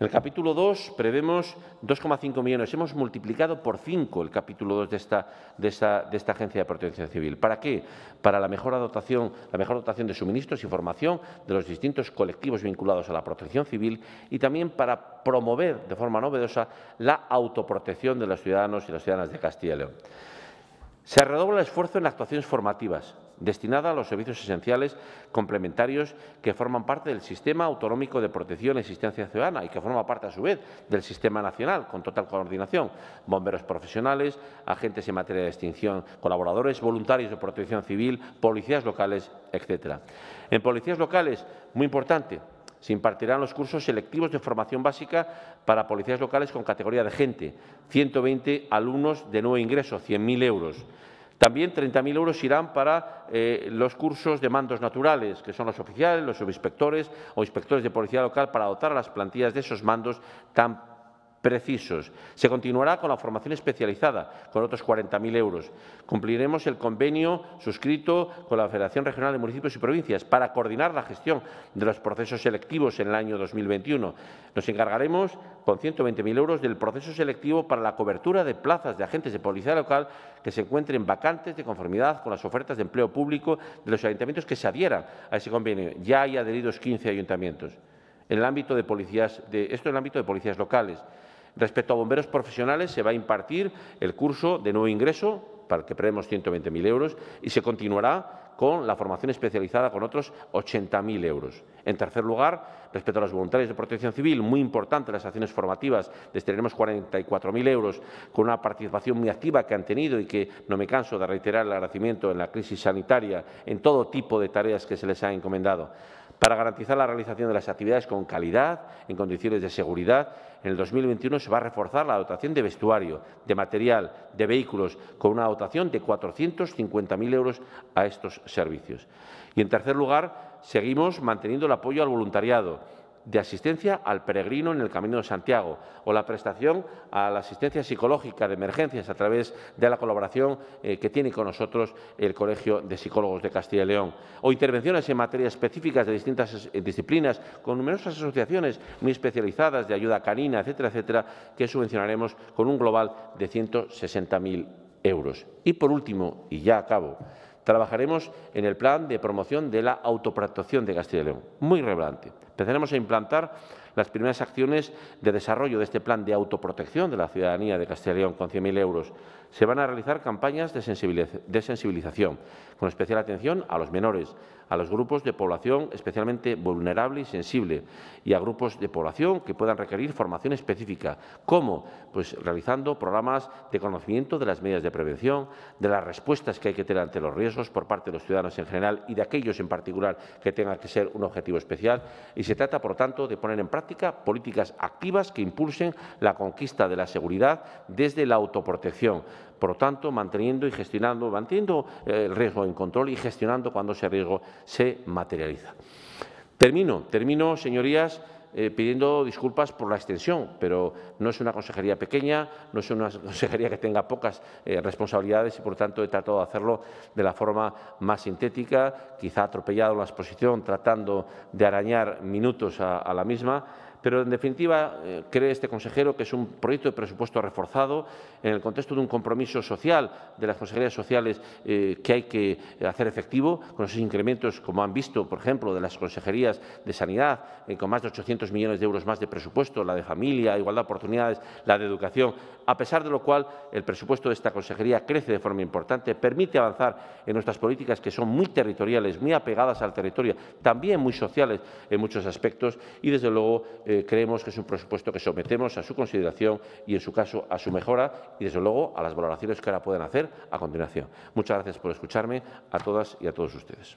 En el capítulo 2 prevemos 2,5 millones. Hemos multiplicado por 5 el capítulo 2 de esta, de, Agencia de Protección Civil. ¿Para qué? Para la mejor dotación, la mejor dotación de suministros y formación de los distintos colectivos vinculados a la protección civil y también para promover de forma novedosa la autoprotección de los ciudadanos y las ciudadanas de Castilla y León. Se redobla el esfuerzo en actuaciones formativas destinada a los servicios esenciales complementarios que forman parte del Sistema Autonómico de Protección y Asistencia Ciudadana y que forma parte, a su vez, del Sistema Nacional, con total coordinación. Bomberos profesionales, agentes en materia de extinción, colaboradores voluntarios de protección civil, policías locales, etcétera. En policías locales, muy importante, se impartirán los cursos selectivos de formación básica para policías locales con categoría de gente, 120 alumnos de nuevo ingreso, 100.000 euros. También 30.000 euros irán para eh, los cursos de mandos naturales, que son los oficiales, los subinspectores o inspectores de policía local, para dotar a las plantillas de esos mandos tan precisos. Se continuará con la formación especializada, con otros 40.000 euros. Cumpliremos el convenio suscrito con la Federación Regional de Municipios y Provincias para coordinar la gestión de los procesos selectivos en el año 2021. Nos encargaremos con 120.000 euros del proceso selectivo para la cobertura de plazas de agentes de policía local que se encuentren vacantes de conformidad con las ofertas de empleo público de los ayuntamientos que se adhieran a ese convenio. Ya hay adheridos 15 ayuntamientos. En el ámbito de policías, de, esto en el ámbito de policías locales. Respecto a bomberos profesionales, se va a impartir el curso de nuevo ingreso, para el que prevemos 120.000 euros, y se continuará con la formación especializada con otros 80.000 euros. En tercer lugar, respecto a los voluntarios de protección civil, muy importante las acciones formativas, destinaremos 44.000 euros con una participación muy activa que han tenido y que no me canso de reiterar el agradecimiento en la crisis sanitaria, en todo tipo de tareas que se les ha encomendado para garantizar la realización de las actividades con calidad, en condiciones de seguridad en el 2021 se va a reforzar la dotación de vestuario, de material, de vehículos, con una dotación de 450.000 euros a estos servicios. Y, en tercer lugar, seguimos manteniendo el apoyo al voluntariado de asistencia al peregrino en el Camino de Santiago o la prestación a la asistencia psicológica de emergencias a través de la colaboración eh, que tiene con nosotros el Colegio de Psicólogos de Castilla y León o intervenciones en materias específicas de distintas eh, disciplinas con numerosas asociaciones muy especializadas de ayuda canina, etcétera, etcétera, que subvencionaremos con un global de 160.000 euros. Y por último, y ya acabo, Trabajaremos en el plan de promoción de la autoprotección de Castilla y León, muy relevante. Empezaremos a implantar las primeras acciones de desarrollo de este plan de autoprotección de la ciudadanía de Castilla y León con 100.000 euros se van a realizar campañas de, sensibilización, con especial atención a los menores, a los grupos de población especialmente vulnerable y sensible y a grupos de población que puedan requerir formación específica. ¿Cómo? Pues realizando programas de conocimiento de las medidas de prevención, de las respuestas que hay que tener ante los riesgos por parte de los ciudadanos en general y de aquellos en particular que tengan que ser un objetivo especial. Y se trata, por tanto, de poner en práctica políticas activas que impulsen la conquista de la seguridad desde la autoprotección por lo tanto, manteniendo y gestionando, manteniendo eh, el riesgo en control y gestionando cuando ese riesgo se materializa. Termino, termino, señorías, eh, pidiendo disculpas por la extensión, pero no es una consejería pequeña, no es una [LAUGHS] consejería que tenga pocas eh, responsabilidades y, por tanto, he tratado de hacerlo de la forma más sintética, quizá atropellado la exposición, tratando de arañar minutos a la misma pero, en definitiva, eh, cree este consejero que es un proyecto de presupuesto reforzado en el contexto de un compromiso social de las consejerías sociales eh, que hay que hacer efectivo, con esos incrementos, como han visto, por ejemplo, de las consejerías de Sanidad, eh, con más de 800 millones de euros más de presupuesto, la de Familia, Igualdad de Oportunidades, la de Educación, a pesar de lo cual el presupuesto de esta consejería crece de forma importante, permite avanzar en nuestras políticas que son muy territoriales, muy apegadas al territorio, también muy sociales en muchos aspectos y, desde luego, eh, creemos que es un presupuesto que sometemos a su consideración y, en su caso, a su mejora y, desde luego, a las valoraciones que ahora pueden hacer a continuación. Muchas gracias por escucharme a todas y a todos ustedes.